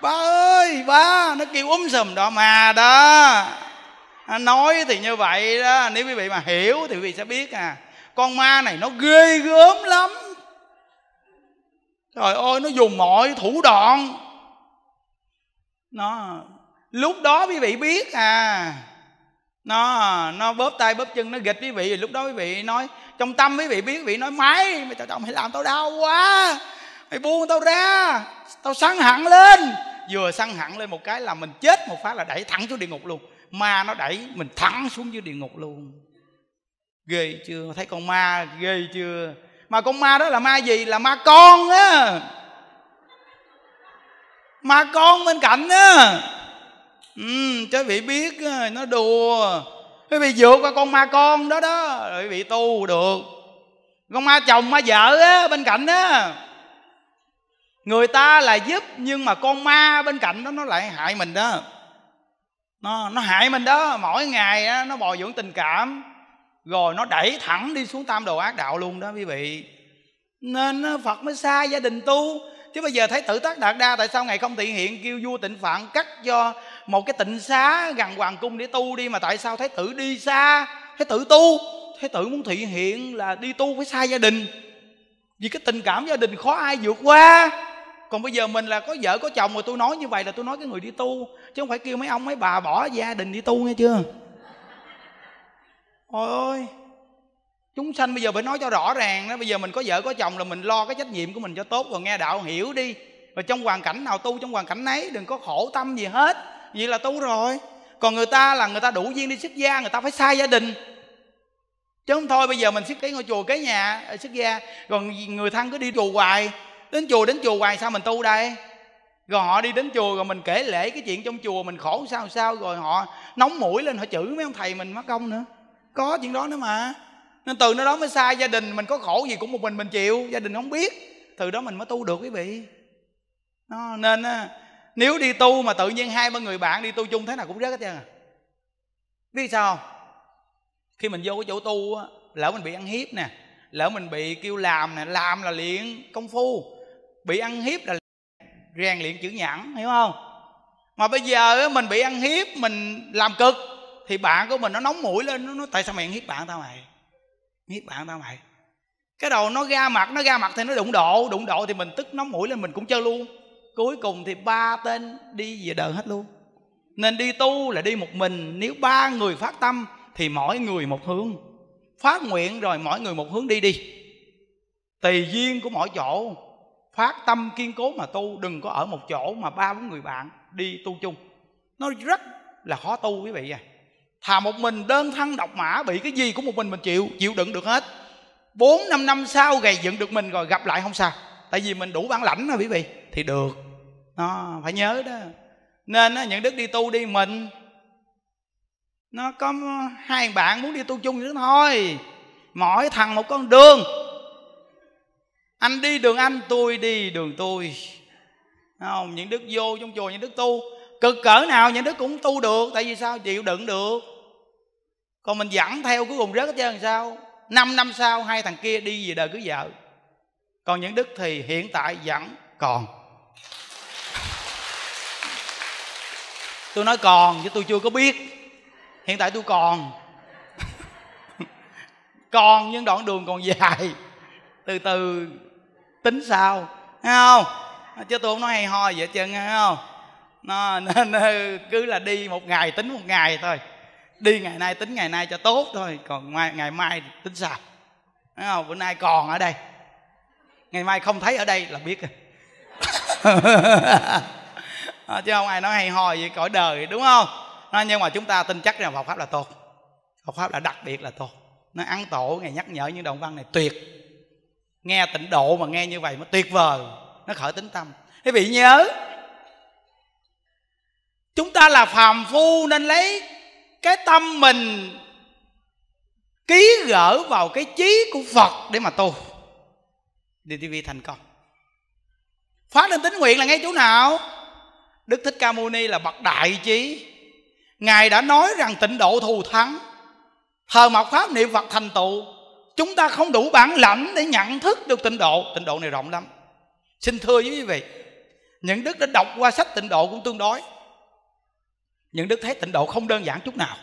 ba ơi ba nó kêu úm um sùm đó mà đó nói thì như vậy đó nếu quý vị mà hiểu thì quý vị sẽ biết à con ma này nó ghê gớm lắm trời ơi nó dùng mọi thủ đoạn nó lúc đó quý vị biết à nó nó bóp tay bóp chân nó gịch quý vị lúc đó quý vị nói trong tâm quý vị biết quý vị nói máy mày tao tao mày làm tao đau quá mày buông tao ra tao săn hẳn lên vừa săn hẳn lên một cái là mình chết một phát là đẩy thẳng xuống địa ngục luôn ma nó đẩy mình thẳng xuống dưới địa ngục luôn ghê chưa thấy con ma ghê chưa mà con ma đó là ma gì là ma con á ma con bên cạnh á ừ chứ vị biết ờ, nó đùa quý vị vượt qua con ma con đó đó rồi quý vị tu được con ma chồng ma vợ á bên cạnh á người ta là giúp nhưng mà con ma bên cạnh đó nó lại hại mình đó nó nó hại mình đó mỗi ngày đó, nó bồi dưỡng tình cảm rồi nó đẩy thẳng đi xuống tam đồ ác đạo luôn đó quý vị nên phật mới xa gia đình tu chứ bây giờ thấy tử tác đạt đa tại sao ngày không thị hiện kêu vua tịnh phạn cắt cho một cái tịnh xá gần hoàng cung để tu đi mà tại sao thái tử đi xa thái tử tu thái tử muốn thị hiện là đi tu phải xa gia đình vì cái tình cảm gia đình khó ai vượt qua còn bây giờ mình là có vợ có chồng mà tôi nói như vậy là tôi nói cái người đi tu chứ không phải kêu mấy ông mấy bà bỏ gia đình đi tu nghe chưa Ôi ơi Chúng sanh bây giờ phải nói cho rõ ràng đó Bây giờ mình có vợ có chồng là mình lo cái trách nhiệm của mình cho tốt Và nghe đạo hiểu đi Và trong hoàn cảnh nào tu trong hoàn cảnh ấy Đừng có khổ tâm gì hết Vậy là tu rồi Còn người ta là người ta đủ duyên đi xuất gia Người ta phải sai gia đình Chứ không thôi bây giờ mình xuất cái ngôi chùa cái nhà ờ, xuất gia Còn người thân cứ đi chùa hoài Đến chùa đến chùa hoài sao mình tu đây rồi họ đi đến chùa rồi mình kể lễ cái chuyện trong chùa mình khổ sao sao rồi họ nóng mũi lên họ chửi mấy ông thầy mình mất công nữa có chuyện đó nữa mà nên từ nó đó mới sai gia đình mình có khổ gì cũng một mình mình chịu gia đình không biết từ đó mình mới tu được quý vị nó, nên nếu đi tu mà tự nhiên hai ba người bạn đi tu chung thế nào cũng rớt hết trơn à biết sao khi mình vô cái chỗ tu á lỡ mình bị ăn hiếp nè lỡ mình bị kêu làm nè làm là luyện công phu bị ăn hiếp là rèn luyện chữ nhẫn hiểu không mà bây giờ mình bị ăn hiếp mình làm cực thì bạn của mình nó nóng mũi lên nó, nó tại sao mày hiếp bạn tao mày hiếp bạn tao mày cái đầu nó ra mặt nó ra mặt thì nó đụng độ đụng độ thì mình tức nóng mũi lên mình cũng chơi luôn cuối cùng thì ba tên đi về đời hết luôn nên đi tu là đi một mình nếu ba người phát tâm thì mỗi người một hướng phát nguyện rồi mỗi người một hướng đi đi tùy duyên của mỗi chỗ phát tâm kiên cố mà tu đừng có ở một chỗ mà ba bốn người bạn đi tu chung nó rất là khó tu quý vị à thà một mình đơn thân độc mã bị cái gì của một mình mình chịu chịu đựng được hết bốn năm năm sau gầy dựng được mình rồi gặp lại không sao tại vì mình đủ bản lãnh rồi quý vị thì được nó phải nhớ đó nên những đức đi tu đi mình nó có hai bạn muốn đi tu chung nữa thôi mỗi thằng một con đường anh đi đường anh tôi đi đường tôi không những đức vô trong chùa những đức tu cực cỡ nào những đức cũng tu được tại vì sao chịu đựng được còn mình dẫn theo cuối cùng rớt hết trơn làm sao năm năm sau hai thằng kia đi về đời cứ vợ còn những đức thì hiện tại vẫn còn tôi nói còn chứ tôi chưa có biết hiện tại tôi còn còn nhưng đoạn đường còn dài từ từ tính sao thấy không chứ tôi không nói hay ho vậy hết trơn thấy không nó nên cứ là đi một ngày tính một ngày thôi đi ngày nay tính ngày nay cho tốt thôi còn mai, ngày mai tính sao Thấy không bữa nay còn ở đây ngày mai không thấy ở đây là biết rồi ờ, chứ không ai nói hay hò gì cõi đời đúng không nói, ờ, nhưng mà chúng ta tin chắc rằng Phật pháp là tốt Phật pháp là đặc biệt là tốt nó ăn tổ ngày nhắc nhở những động văn này tuyệt nghe tịnh độ mà nghe như vậy mới tuyệt vời nó khởi tính tâm quý vị nhớ chúng ta là phàm phu nên lấy cái tâm mình ký gỡ vào cái trí của phật để mà tu dtv thành công phát lên tính nguyện là ngay chỗ nào đức thích ca mâu ni là bậc đại trí ngài đã nói rằng tịnh độ thù thắng thờ mộc pháp niệm phật thành tựu chúng ta không đủ bản lãnh để nhận thức được tịnh độ tịnh độ này rộng lắm xin thưa với quý vị những đức đã đọc qua sách tịnh độ cũng tương đối những đức thấy tịnh độ không đơn giản chút nào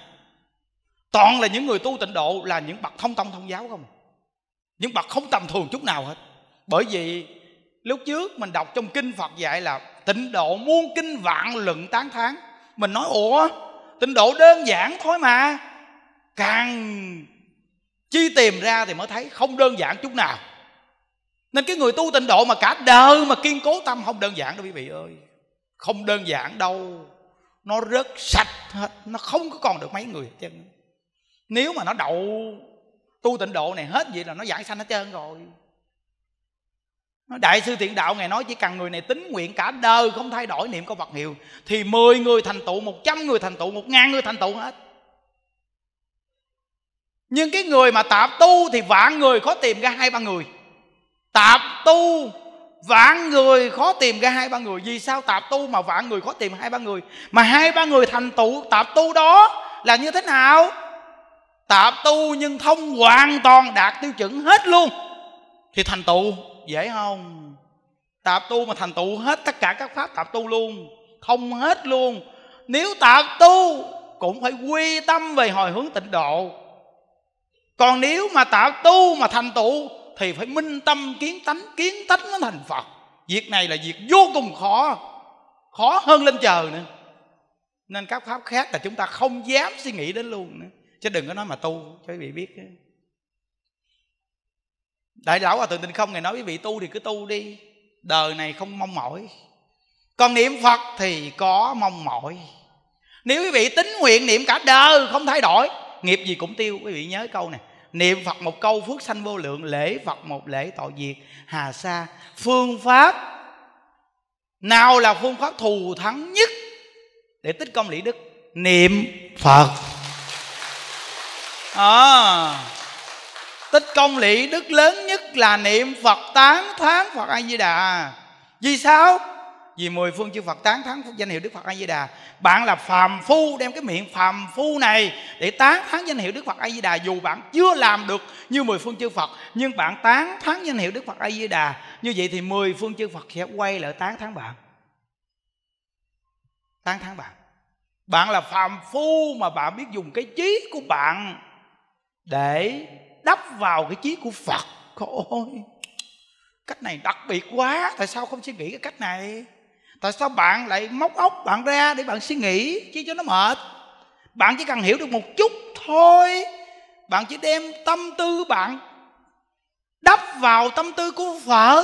toàn là những người tu tịnh độ là những bậc thông tông thông giáo không những bậc không tầm thường chút nào hết bởi vì lúc trước mình đọc trong kinh phật dạy là tịnh độ muôn kinh vạn luận tán thán mình nói ủa tịnh độ đơn giản thôi mà càng chi tìm ra thì mới thấy không đơn giản chút nào nên cái người tu tịnh độ mà cả đời mà kiên cố tâm không đơn giản đâu quý vị ơi không đơn giản đâu nó rớt sạch hết nó không có còn được mấy người hết trơn nếu mà nó đậu tu tịnh độ này hết vậy là nó giải sanh hết trơn rồi Đại sư tiện đạo Ngài nói chỉ cần người này tính nguyện cả đời không thay đổi niệm câu Phật hiệu Thì 10 người thành tựu, 100 người thành tựu, 1 ngàn người thành tựu hết Nhưng cái người mà tạp tu thì vạn người khó tìm ra hai ba người Tạp tu vạn người khó tìm ra hai ba người vì sao tạp tu mà vạn người khó tìm hai ba người mà hai ba người thành tựu tạp tu đó là như thế nào tạp tu nhưng thông hoàn toàn đạt tiêu chuẩn hết luôn thì thành tựu dễ không tạp tu mà thành tựu hết tất cả các pháp tạp tu luôn thông hết luôn nếu tạp tu cũng phải quy tâm về hồi hướng tịnh độ còn nếu mà tạp tu mà thành tựu thì phải minh tâm kiến tánh kiến tánh nó thành phật việc này là việc vô cùng khó khó hơn lên trời nữa nên các pháp khác là chúng ta không dám suy nghĩ đến luôn nữa chứ đừng có nói mà tu cho quý vị biết đại lão hòa thượng tịnh không ngày nói quý vị tu thì cứ tu đi đời này không mong mỏi còn niệm phật thì có mong mỏi nếu quý vị tính nguyện niệm cả đời không thay đổi nghiệp gì cũng tiêu quý vị nhớ câu này niệm phật một câu phước sanh vô lượng lễ phật một lễ tội diệt hà sa phương pháp nào là phương pháp thù thắng nhất để tích công lý đức niệm phật à, tích công lý đức lớn nhất là niệm phật tán tháng phật a di đà vì sao vì mười phương chư Phật tán thán danh hiệu Đức Phật A Di Đà bạn là phàm phu đem cái miệng phàm phu này để tán thán danh hiệu Đức Phật A Di Đà dù bạn chưa làm được như mười phương chư Phật nhưng bạn tán thán danh hiệu Đức Phật A Di Đà như vậy thì mười phương chư Phật sẽ quay lại tán thán bạn tán thán bạn bạn là phàm phu mà bạn biết dùng cái trí của bạn để đắp vào cái trí của Phật ôi cách này đặc biệt quá tại sao không suy nghĩ cái cách này tại sao bạn lại móc óc bạn ra để bạn suy nghĩ chứ cho nó mệt bạn chỉ cần hiểu được một chút thôi bạn chỉ đem tâm tư bạn đắp vào tâm tư của phật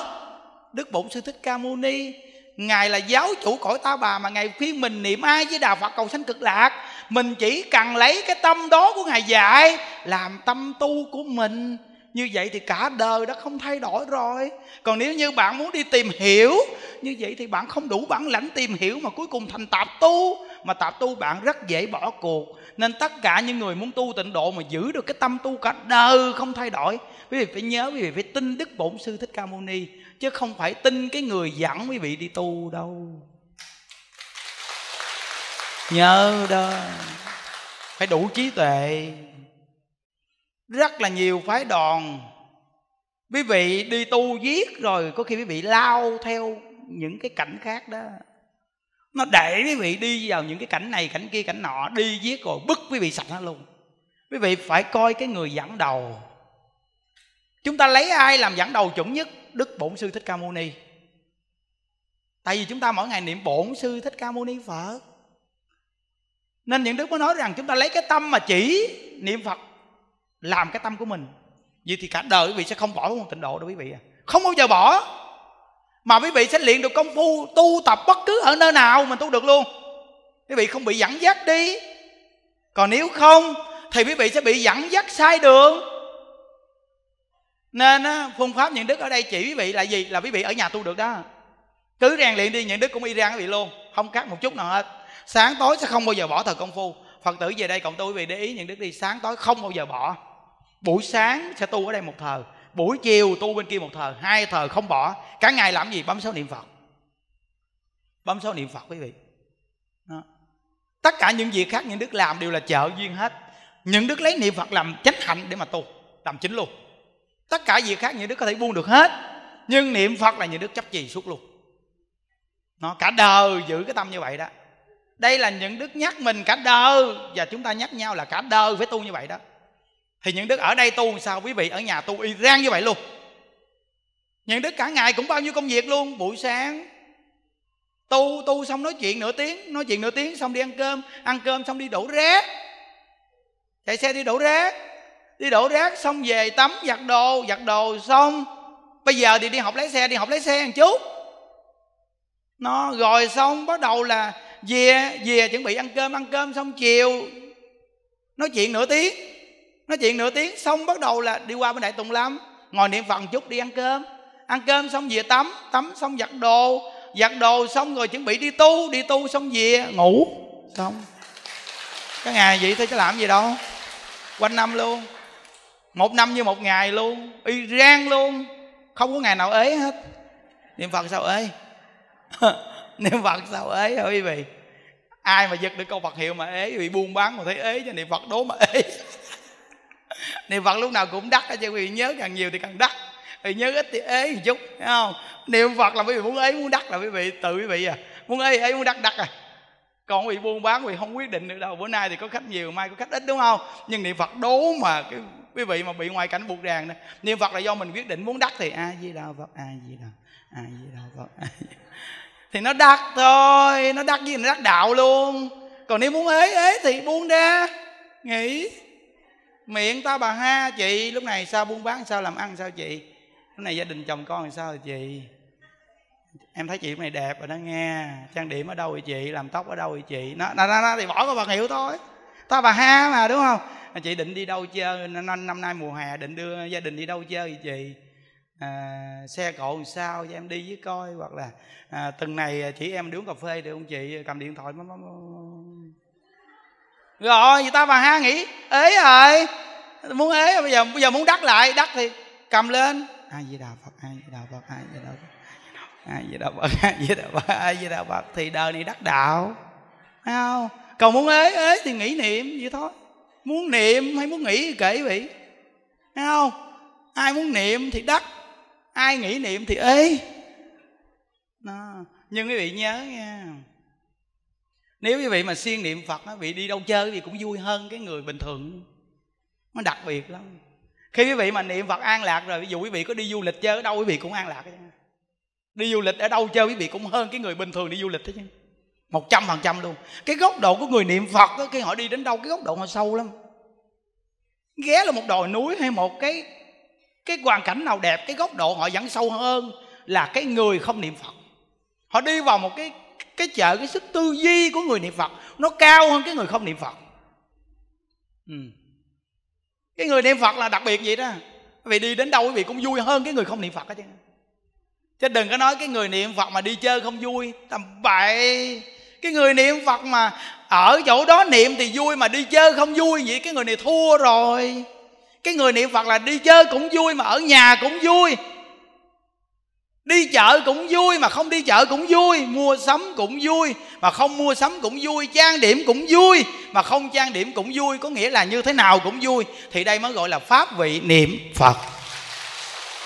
đức bổn sư thích ca mâu ni ngài là giáo chủ cõi ta bà mà ngài khuyên mình niệm ai với đà phật cầu sanh cực lạc mình chỉ cần lấy cái tâm đó của ngài dạy làm tâm tu của mình như vậy thì cả đời đã không thay đổi rồi còn nếu như bạn muốn đi tìm hiểu như vậy thì bạn không đủ bản lãnh tìm hiểu mà cuối cùng thành tạp tu mà tạp tu bạn rất dễ bỏ cuộc nên tất cả những người muốn tu tịnh độ mà giữ được cái tâm tu cả đời không thay đổi quý vị phải nhớ quý vị phải tin đức bổn sư thích ca mâu ni chứ không phải tin cái người dẫn quý vị đi tu đâu nhớ đó phải đủ trí tuệ rất là nhiều phái đoàn quý vị đi tu giết rồi có khi quý vị lao theo những cái cảnh khác đó nó đẩy quý vị đi vào những cái cảnh này cảnh kia cảnh nọ đi giết rồi bức quý vị sạch nó luôn quý vị phải coi cái người dẫn đầu chúng ta lấy ai làm dẫn đầu chuẩn nhất đức bổn sư thích ca mâu ni tại vì chúng ta mỗi ngày niệm bổn sư thích ca mâu ni phật nên những đức mới nói rằng chúng ta lấy cái tâm mà chỉ niệm phật làm cái tâm của mình vậy thì cả đời quý vị sẽ không bỏ môn tịnh độ đâu quý vị à. không bao giờ bỏ mà quý vị sẽ luyện được công phu tu tập bất cứ ở nơi nào mình tu được luôn quý vị không bị dẫn dắt đi còn nếu không thì quý vị sẽ bị dẫn dắt sai đường nên phương pháp nhận đức ở đây chỉ quý vị là gì là quý vị ở nhà tu được đó cứ rèn luyện đi nhận đức cũng y rèn quý vị luôn không cắt một chút nào hết sáng tối sẽ không bao giờ bỏ thời công phu phật tử về đây cộng tu quý vị để ý nhận đức đi sáng tối không bao giờ bỏ buổi sáng sẽ tu ở đây một thờ buổi chiều tu bên kia một thờ hai thờ không bỏ cả ngày làm gì bấm số niệm phật bấm số niệm phật quý vị Đó. tất cả những việc khác những đức làm đều là trợ duyên hết những đức lấy niệm phật làm chánh hạnh để mà tu làm chính luôn tất cả việc khác những đức có thể buông được hết nhưng niệm phật là những đức chấp trì suốt luôn nó cả đời giữ cái tâm như vậy đó đây là những đức nhắc mình cả đời và chúng ta nhắc nhau là cả đời phải tu như vậy đó thì những đức ở đây tu sao quý vị ở nhà tu y rang như vậy luôn những đức cả ngày cũng bao nhiêu công việc luôn buổi sáng tu tu xong nói chuyện nửa tiếng nói chuyện nửa tiếng xong đi ăn cơm ăn cơm xong đi đổ rác chạy xe đi đổ rác đi đổ rác xong về tắm giặt đồ giặt đồ xong bây giờ thì đi học lái xe đi học lái xe một chút nó rồi xong bắt đầu là về về chuẩn bị ăn cơm ăn cơm xong chiều nói chuyện nửa tiếng nói chuyện nửa tiếng xong bắt đầu là đi qua bên đại tùng lâm ngồi niệm phật chút đi ăn cơm ăn cơm xong về tắm tắm xong giặt đồ giặt đồ xong rồi chuẩn bị đi tu đi tu xong về ngủ xong cái ngày vậy thôi chứ làm gì đâu quanh năm luôn một năm như một ngày luôn y rang luôn không có ngày nào ế hết niệm phật sao ế niệm phật sao ế hả quý vị ai mà giật được câu phật hiệu mà ế bị buôn bán mà thấy ế cho niệm phật đố mà ế niệm phật lúc nào cũng đắt hết chứ quý vị nhớ càng nhiều thì càng đắt thì nhớ ít thì ế một chút thấy không niệm phật là quý vị muốn ế muốn đắt là quý vị tự quý vị à muốn ế ế muốn đắt đắt à còn quý vị buôn bán quý vị không quyết định được đâu bữa nay thì có khách nhiều mai có khách ít đúng không nhưng niệm phật đố mà cái quý vị mà bị ngoại cảnh buộc ràng đó niệm phật là do mình quyết định muốn đắc thì a di đà phật a di đà a di đà phật thì nó đắc thôi nó đắc gì nó đắc đạo luôn còn nếu muốn ế ế thì buông ra nghĩ miệng ta bà ha chị lúc này sao buôn bán sao làm ăn sao chị lúc này gia đình chồng con thì sao chị em thấy chị lúc này đẹp rồi đó nghe trang điểm ở đâu vậy chị làm tóc ở đâu vậy chị nó nó nó, thì bỏ qua bà hiểu thôi ta bà ha mà đúng không chị định đi đâu chơi năm, năm nay mùa hè định đưa gia đình đi đâu chơi chị à, xe cộ sao cho em đi với coi hoặc là à, tuần này chị em đi uống cà phê được không chị cầm điện thoại rồi người ta bà ha nghĩ ế rồi muốn ế bây giờ bây giờ muốn đắc lại đắc thì cầm lên ai vậy đạo phật ai vậy đạo phật ai vậy đạo phật ai vậy đạo phật ai di đà phật ai di đà phật thì đời này đắc đạo thấy không còn muốn ế ế thì nghĩ niệm vậy thôi muốn niệm hay muốn nghĩ kể vậy thấy không ai muốn niệm thì đắc ai nghĩ niệm thì ế Đó. nhưng quý vị nhớ nha nếu như vị mà siêng niệm phật á vị đi đâu chơi thì cũng vui hơn cái người bình thường nó đặc biệt lắm khi quý vị mà niệm phật an lạc rồi ví dụ quý vị có đi du lịch chơi ở đâu quý vị cũng an lạc đi du lịch ở đâu chơi quý vị cũng hơn cái người bình thường đi du lịch thế chứ một trăm phần trăm luôn cái góc độ của người niệm phật đó, khi họ đi đến đâu cái góc độ họ sâu lắm ghé là một đồi núi hay một cái cái hoàn cảnh nào đẹp cái góc độ họ vẫn sâu hơn là cái người không niệm phật họ đi vào một cái cái chợ cái sức tư duy của người niệm phật nó cao hơn cái người không niệm phật ừ. cái người niệm phật là đặc biệt vậy đó vì đi đến đâu quý vị cũng vui hơn cái người không niệm phật hết chứ chứ đừng có nói cái người niệm phật mà đi chơi không vui tầm bậy cái người niệm phật mà ở chỗ đó niệm thì vui mà đi chơi không vui vậy cái người này thua rồi cái người niệm phật là đi chơi cũng vui mà ở nhà cũng vui đi chợ cũng vui mà không đi chợ cũng vui mua sắm cũng vui mà không mua sắm cũng vui trang điểm cũng vui mà không trang điểm cũng vui có nghĩa là như thế nào cũng vui thì đây mới gọi là pháp vị niệm phật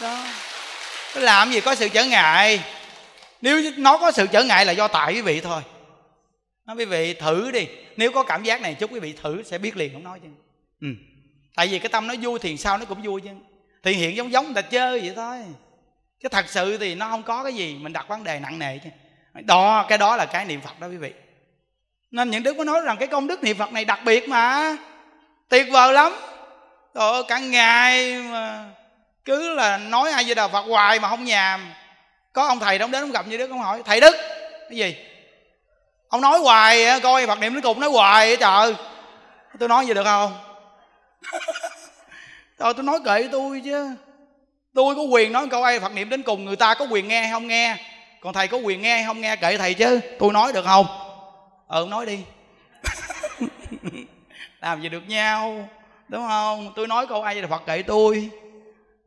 đó làm gì có sự trở ngại nếu nó có sự trở ngại là do tại quý vị thôi nói quý vị thử đi nếu có cảm giác này chút quý vị thử sẽ biết liền không nói chứ ừ. tại vì cái tâm nó vui thì sao nó cũng vui chứ thì hiện giống giống người ta chơi vậy thôi chứ thật sự thì nó không có cái gì mình đặt vấn đề nặng nề chứ đó cái đó là cái niệm phật đó quý vị nên những đức có nói rằng cái công đức niệm phật này đặc biệt mà tuyệt vời lắm trời ơi cả ngày mà cứ là nói ai với đà phật hoài mà không nhàm có ông thầy đóng đến ông gặp như đức ông hỏi thầy đức cái gì ông nói hoài coi phật niệm đến cùng nói hoài trời tôi nói gì được không trời tôi nói kệ tôi chứ tôi có quyền nói câu ai phật niệm đến cùng người ta có quyền nghe hay không nghe còn thầy có quyền nghe hay không nghe kệ thầy chứ tôi nói được không ừ nói đi làm gì được nhau đúng không tôi nói câu ai là phật kệ tôi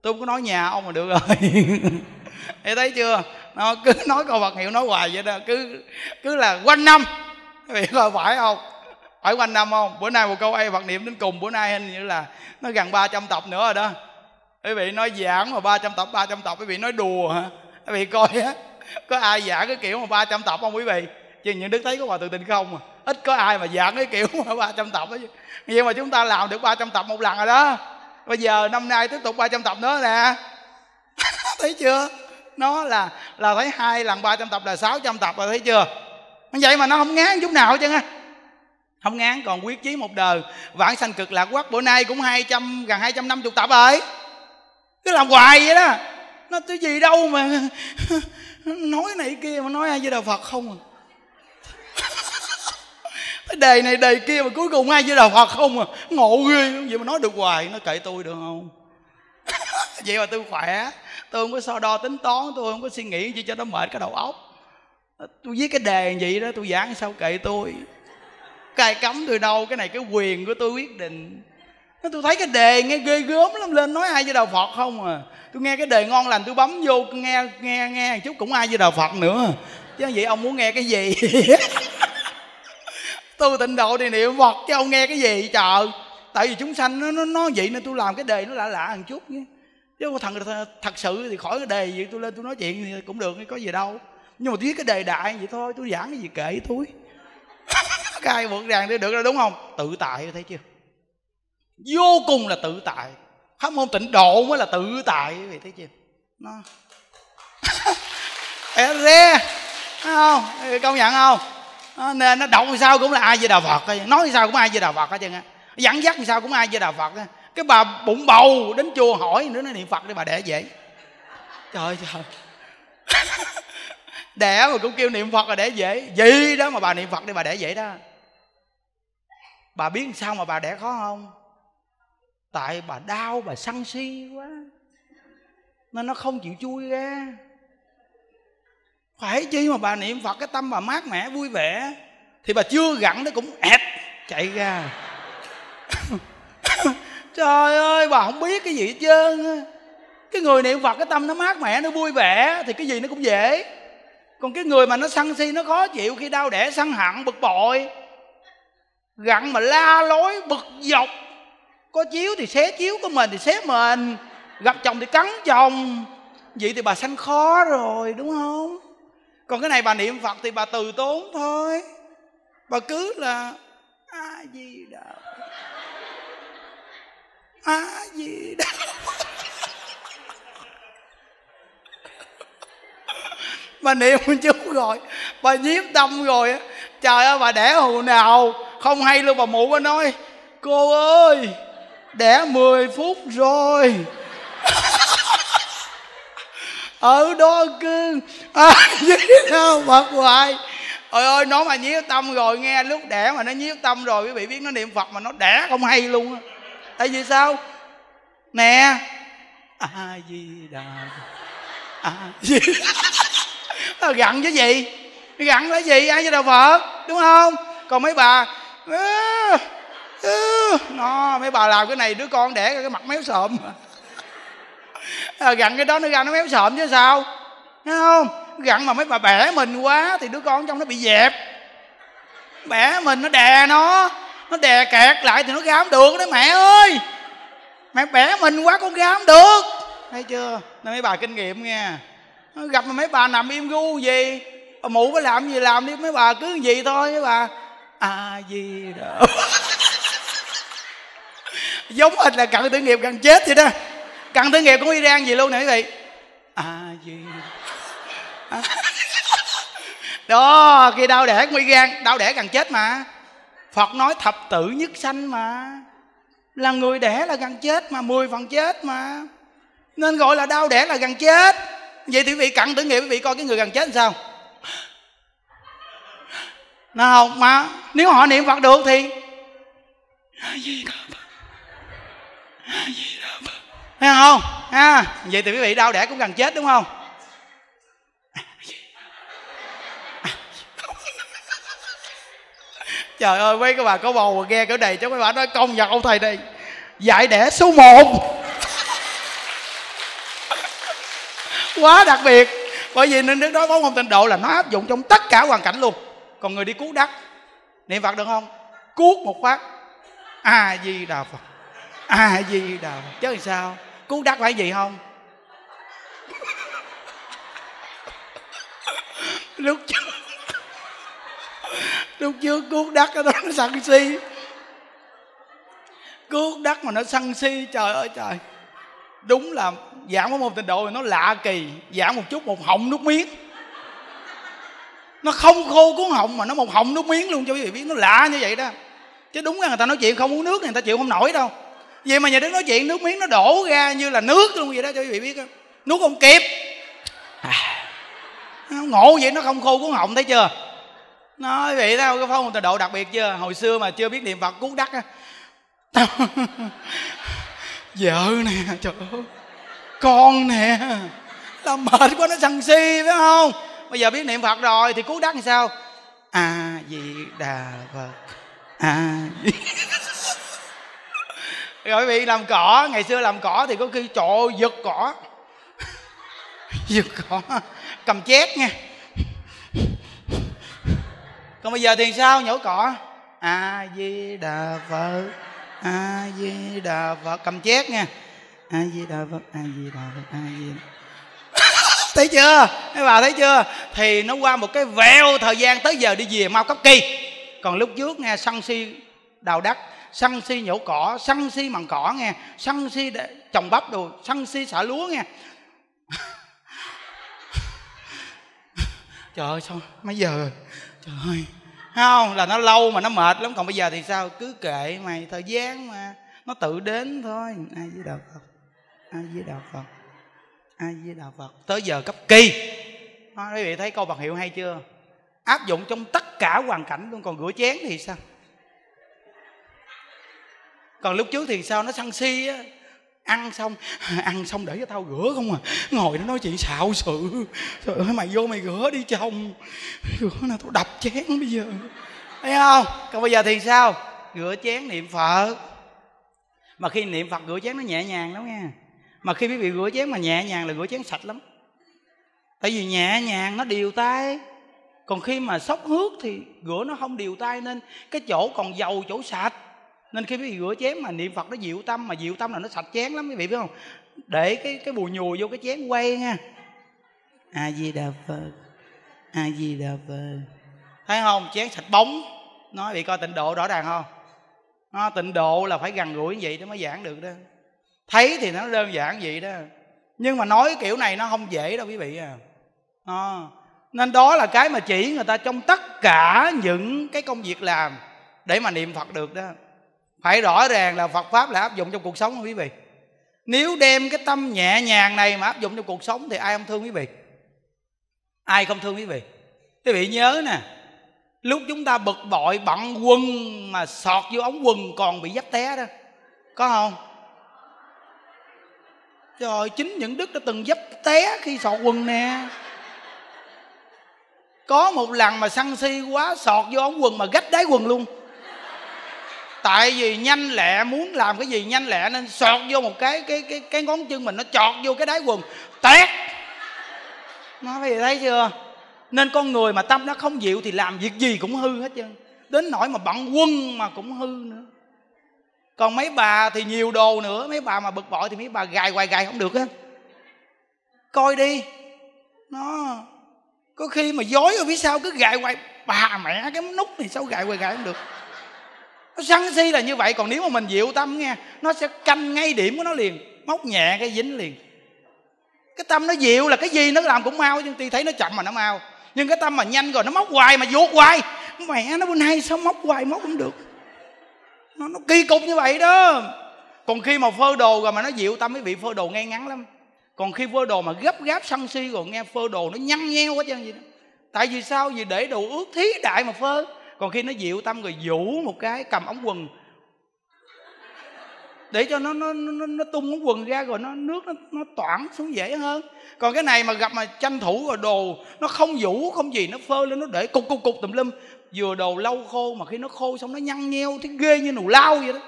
tôi không có nói nhà ông mà được rồi Em thấy chưa nó cứ nói câu Phật hiệu nói hoài vậy đó cứ cứ là quanh năm vậy phải không phải quanh năm không bữa nay một câu ai Phật niệm đến cùng bữa nay hình như là nó gần 300 tập nữa rồi đó quý vị nói giảng mà 300 tập 300 tập quý vị nói đùa hả quý vị coi á có ai giảng cái kiểu mà 300 tập không quý vị chứ những đức thấy có bà tự tin không à ít có ai mà giảng cái kiểu mà 300 tập đó nhưng mà chúng ta làm được 300 tập một lần rồi đó bây giờ năm nay tiếp tục 300 tập nữa nè thấy chưa nó là là thấy hai lần 300 tập là 600 tập rồi thấy chưa vậy mà nó không ngán chút nào hết trơn á không ngán còn quyết chí một đời vãng sanh cực lạc quắc bữa nay cũng 200 gần 250 tập rồi cứ làm hoài vậy đó nó cái gì đâu mà nói này kia mà nói ai với đạo phật không à cái đề này đề kia mà cuối cùng ai với đạo phật không à ngộ ghê không vậy mà nói được hoài nó kệ tôi được không vậy mà tôi khỏe tôi không có so đo tính toán tôi không có suy nghĩ gì cho nó mệt cái đầu óc tôi viết cái đề vậy đó tôi giảng sao kệ tôi cài cấm tôi đâu cái này cái quyền của tôi quyết định nên tôi thấy cái đề nghe ghê gớm lắm lên nói ai với đạo Phật không à tôi nghe cái đề ngon lành tôi bấm vô nghe nghe nghe chút cũng ai với đạo Phật nữa chứ vậy ông muốn nghe cái gì tôi tịnh độ thì niệm Phật chứ ông nghe cái gì chờ, tại vì chúng sanh nó nó, nó vậy nên tôi làm cái đề nó lạ lạ một chút nhé chứ thật, thật thật sự thì khỏi cái đề gì tôi lên tôi nói chuyện thì cũng được có gì đâu nhưng mà viết cái đề đại vậy thôi tôi giảng cái gì kệ cái ai vượt ràng để được rồi đúng không tự tại thấy chưa vô cùng là tự tại không không tịnh độ mới là tự tại vì thấy chưa nó re không công nhận không nên nó đọc sao cũng là ai về đà phật nói sao cũng ai về đạo phật hết trơn á dẫn dắt sao cũng ai về đà phật cái bà bụng bầu đến chùa hỏi nữa nó niệm phật để bà đẻ vậy trời trời đẻ mà cũng kêu niệm phật là đẻ dễ vậy đó mà bà niệm phật để bà đẻ dễ đó bà biết sao mà bà đẻ khó không tại bà đau bà săn si quá nên nó không chịu chui ra phải chi mà bà niệm phật cái tâm bà mát mẻ vui vẻ thì bà chưa gặn nó cũng ẹt chạy ra trời ơi bà không biết cái gì hết trơn cái người niệm phật cái tâm nó mát mẻ nó vui vẻ thì cái gì nó cũng dễ còn cái người mà nó sân si nó khó chịu khi đau đẻ săn hận bực bội gặn mà la lối bực dọc có chiếu thì xé chiếu có mình thì xé mình gặp chồng thì cắn chồng vậy thì bà sanh khó rồi đúng không còn cái này bà niệm phật thì bà từ tốn thôi bà cứ là a di đà a di đà bà niệm chú rồi bà nhiếp tâm rồi trời ơi bà đẻ hù nào không hay luôn bà mụ bà nói cô ơi đẻ 10 phút rồi ở đó cứ à, đâu bật hoài ôi ơi nó mà nhiếu tâm rồi nghe lúc đẻ mà nó nhiếu tâm rồi quý vị biết nó niệm phật mà nó đẻ không hay luôn á tại vì sao nè a à, di đà a di nó gặn cái gì gặn là gì ai với đạo phật đúng không còn mấy bà à, nó mấy bà làm cái này đứa con đẻ cái mặt méo sợm à, gặn cái đó nó ra nó méo sợm chứ sao Thấy không gặn mà mấy bà bẻ mình quá thì đứa con trong nó bị dẹp bẻ mình nó đè nó nó đè kẹt lại thì nó gám được đấy mẹ ơi mẹ bẻ mình quá con gám được thấy chưa nên mấy bà kinh nghiệm nghe nó gặp mấy bà nằm im gu gì mụ phải làm gì làm đi mấy bà cứ gì thôi mấy bà à gì đó giống hình là cận tử nghiệp gần chết vậy đó cận tử nghiệp cũng iran gì luôn nè quý vị à gì đó khi đau đẻ nguy gan đau đẻ gần chết mà phật nói thập tử nhất sanh mà là người đẻ là gần chết mà mười phần chết mà nên gọi là đau đẻ là gần chết vậy thì quý vị cận tử nghiệp quý vị coi cái người gần chết làm sao nào mà nếu họ niệm phật được thì gì đó thấy không à, vậy thì quý vị đau đẻ cũng gần chết đúng không trời ơi mấy cái bà có bầu nghe cỡ này cho mấy bà nói công nhận ông thầy đây dạy đẻ số 1 quá đặc biệt bởi vì nên nước đó có một tịnh độ là nó áp dụng trong tất cả hoàn cảnh luôn còn người đi cứu đắc niệm phật được không cuốc một phát a di đà phật a di đà chứ làm sao cú đắc phải gì không lúc trước lúc trước cuốc đắc đó nó sân si cuốc đắc mà nó sân si trời ơi trời đúng là giảm có một tình độ nó lạ kỳ giảm một chút một họng nước miếng nó không khô cuốn họng mà nó một họng nước miếng luôn cho quý vị biết nó lạ như vậy đó chứ đúng là người ta nói chuyện không uống nước thì người ta chịu không nổi đâu vậy mà nhà đức nói chuyện nước miếng nó đổ ra như là nước luôn vậy đó cho quý vị biết không nuốt không kịp à, ngộ vậy nó không khô cuốn họng thấy chưa nói vậy tao cái phong tà độ đặc biệt chưa hồi xưa mà chưa biết niệm phật cuốn đắc á vợ nè trời ơi con nè là mệt quá nó sân si phải không bây giờ biết niệm phật rồi thì cứu đắc làm sao a à, di đà phật a à, rồi bị làm cỏ ngày xưa làm cỏ thì có khi trộ giật cỏ giật cỏ cầm chét nha còn bây giờ thì sao nhổ cỏ a di đà phật a di đà phật cầm chét nha a di đà phật a di đà phật a di thấy chưa mấy bà thấy chưa thì nó qua một cái vèo thời gian tới giờ đi về mau cấp kỳ còn lúc trước nghe sân si đào đất sân si nhổ cỏ sân si mặn cỏ nghe sân si để trồng bắp đồ sân si xả lúa nghe trời ơi sao mấy giờ rồi trời ơi không là nó lâu mà nó mệt lắm còn bây giờ thì sao cứ kệ mày thời gian mà nó tự đến thôi ai với đạo phật ai với đạo phật ai với đạo phật tới giờ cấp kỳ à, quý vị thấy câu bạc hiệu hay chưa áp dụng trong tất cả hoàn cảnh luôn còn rửa chén thì sao còn lúc trước thì sao nó sân si á ăn xong ăn xong để cho tao rửa không à ngồi nó nói chuyện xạo sự trời ơi mày vô mày rửa đi chồng rửa nè tao đập chén bây giờ thấy không còn bây giờ thì sao rửa chén niệm phật mà khi niệm phật rửa chén nó nhẹ nhàng lắm nha mà khi quý vị rửa chén mà nhẹ nhàng là rửa chén sạch lắm tại vì nhẹ nhàng nó điều tay còn khi mà sóc hước thì rửa nó không điều tay nên cái chỗ còn dầu chỗ sạch nên khi quý vị rửa chén mà niệm phật nó dịu tâm mà dịu tâm là nó sạch chén lắm quý vị biết không để cái cái bùi nhùi vô cái chén quay nha a di đà phật a di đà phật thấy không chén sạch bóng nói bị coi tịnh độ rõ ràng không nó tịnh độ là phải gần gũi như vậy nó mới giảng được đó thấy thì nó đơn giản vậy đó nhưng mà nói kiểu này nó không dễ đâu quý vị à, nó nên đó là cái mà chỉ người ta trong tất cả những cái công việc làm để mà niệm phật được đó phải rõ ràng là phật pháp là áp dụng trong cuộc sống quý vị nếu đem cái tâm nhẹ nhàng này mà áp dụng trong cuộc sống thì ai không thương quý vị ai không thương quý vị quý vị nhớ nè lúc chúng ta bực bội bận quần mà sọt vô ống quần còn bị dắt té đó có không trời chính những đức đã từng dắt té khi sọt quần nè có một lần mà săn si quá sọt vô ống quần mà gách đáy quần luôn tại vì nhanh lẹ muốn làm cái gì nhanh lẹ nên sọt vô một cái cái cái cái ngón chân mình nó chọt vô cái đáy quần tét nó bây giờ thấy chưa nên con người mà tâm nó không dịu thì làm việc gì cũng hư hết trơn đến nỗi mà bận quân mà cũng hư nữa còn mấy bà thì nhiều đồ nữa mấy bà mà bực bội thì mấy bà gài hoài gài không được á coi đi nó có khi mà dối ở phía sau cứ gài hoài bà mẹ cái nút thì sao gài hoài gài không được nó sân si là như vậy còn nếu mà mình dịu tâm nghe nó sẽ canh ngay điểm của nó liền móc nhẹ cái dính liền cái tâm nó dịu là cái gì nó làm cũng mau nhưng tuy thấy nó chậm mà nó mau nhưng cái tâm mà nhanh rồi nó móc hoài mà vuột hoài mẹ nó bữa hay sao móc hoài móc cũng được nó, nó kỳ cục như vậy đó còn khi mà phơ đồ rồi mà nó dịu tâm mới bị phơ đồ ngay ngắn lắm còn khi phơ đồ mà gấp gáp sân si rồi nghe phơ đồ nó nhăn nheo quá chăng gì đó tại vì sao vì để đồ ước thí đại mà phơ còn khi nó dịu tâm rồi vũ một cái cầm ống quần để cho nó nó nó, nó tung ống quần ra rồi nó nước nó nó toản xuống dễ hơn còn cái này mà gặp mà tranh thủ rồi đồ nó không vũ không gì nó phơ lên nó để cục cục cục tùm lum vừa đồ lâu khô mà khi nó khô xong nó nhăn nheo thấy ghê như nù lao vậy đó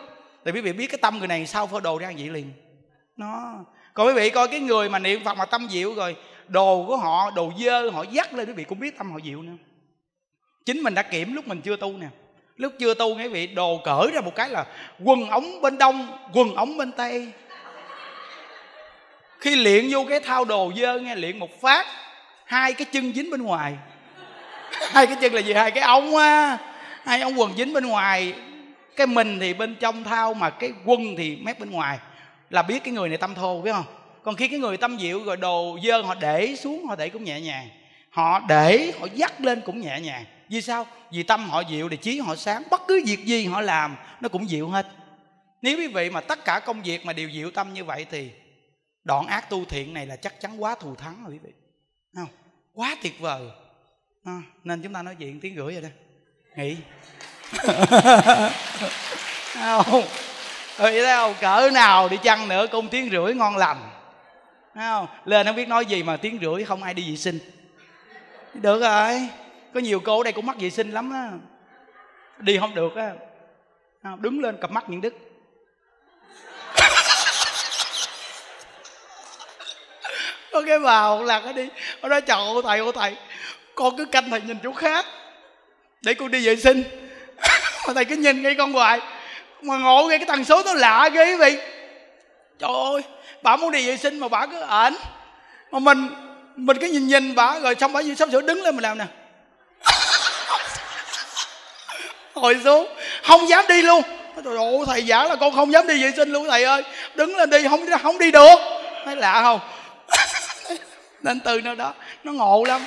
thì quý vị biết cái tâm người này sao phơ đồ ra vậy liền nó còn quý vị coi cái người mà niệm phật mà tâm dịu rồi đồ của họ đồ dơ họ dắt lên quý vị cũng biết tâm họ dịu nữa chính mình đã kiểm lúc mình chưa tu nè lúc chưa tu nghe vị đồ cởi ra một cái là quần ống bên đông quần ống bên tây khi luyện vô cái thao đồ dơ nghe luyện một phát hai cái chân dính bên ngoài hai cái chân là gì hai cái ống á hai ống quần dính bên ngoài cái mình thì bên trong thao mà cái quân thì mép bên ngoài là biết cái người này tâm thô phải không còn khi cái người tâm diệu rồi đồ dơ họ để xuống họ để cũng nhẹ nhàng họ để họ dắt lên cũng nhẹ nhàng vì sao vì tâm họ dịu thì trí họ sáng bất cứ việc gì họ làm nó cũng dịu hết nếu quý vị mà tất cả công việc mà đều dịu tâm như vậy thì đoạn ác tu thiện này là chắc chắn quá thù thắng rồi quý vị không quá tuyệt vời à, nên chúng ta nói chuyện tiếng rưỡi rồi đó nghỉ không thấy không cỡ nào đi chăng nữa cũng tiếng rưỡi ngon lành không lên không biết nói gì mà tiếng rưỡi không ai đi vệ sinh được rồi có nhiều cô ở đây cũng mắc vệ sinh lắm á đi không được á à, đứng lên cặp mắt những đức có cái vào là cái đi nó nói chào ô thầy ô thầy con cứ canh thầy nhìn chỗ khác để con đi vệ sinh mà thầy cứ nhìn ngay con hoài mà ngộ ngay cái tần số nó lạ ghê quý vị trời ơi bà muốn đi vệ sinh mà bà cứ ảnh mà mình mình cứ nhìn nhìn bà rồi xong bà như sắp sửa đứng lên mình làm nè ngồi xuống không dám đi luôn trời ơi thầy giả là con không dám đi vệ sinh luôn thầy ơi đứng lên đi không không đi được thấy lạ không nên từ nơi đó nó ngộ lắm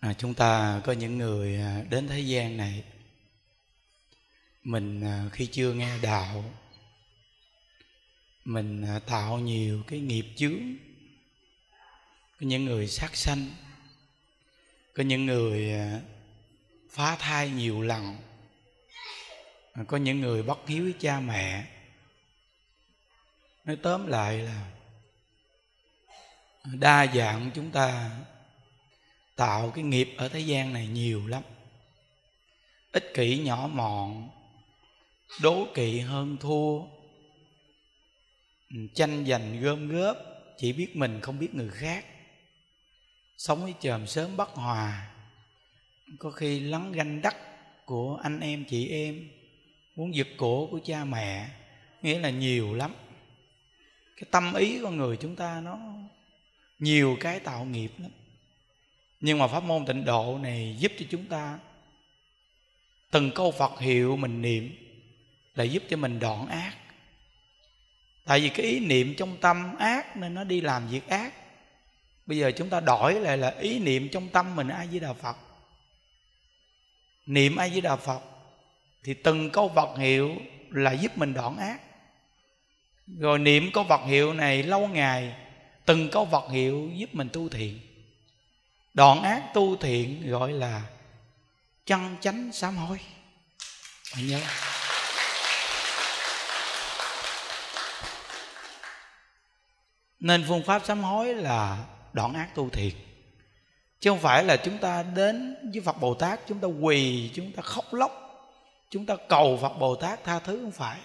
à, chúng ta có những người à, đến thế gian này mình à, khi chưa nghe đạo mình à, tạo nhiều cái nghiệp chướng có những người sát sanh có những người à, phá thai nhiều lần à, có những người bất hiếu với cha mẹ nói tóm lại là đa dạng chúng ta tạo cái nghiệp ở thế gian này nhiều lắm ích kỷ nhỏ mọn đố kỵ hơn thua ừ, tranh giành gom góp chỉ biết mình không biết người khác sống với chòm sớm bất hòa có khi lắng ganh đắc của anh em chị em muốn giật cổ của cha mẹ nghĩa là nhiều lắm cái tâm ý con người chúng ta nó nhiều cái tạo nghiệp lắm nhưng mà pháp môn tịnh độ này giúp cho chúng ta từng câu phật hiệu mình niệm là giúp cho mình đoạn ác tại vì cái ý niệm trong tâm ác nên nó đi làm việc ác bây giờ chúng ta đổi lại là ý niệm trong tâm mình ai với đà phật niệm ai với đà phật thì từng câu vật hiệu là giúp mình đoạn ác rồi niệm câu vật hiệu này lâu ngày từng câu vật hiệu giúp mình tu thiện đoạn ác tu thiện gọi là chân chánh sám hối mình nhớ nên phương pháp sám hối là đoạn ác tu thiện chứ không phải là chúng ta đến với phật bồ tát chúng ta quỳ chúng ta khóc lóc chúng ta cầu phật bồ tát tha thứ không phải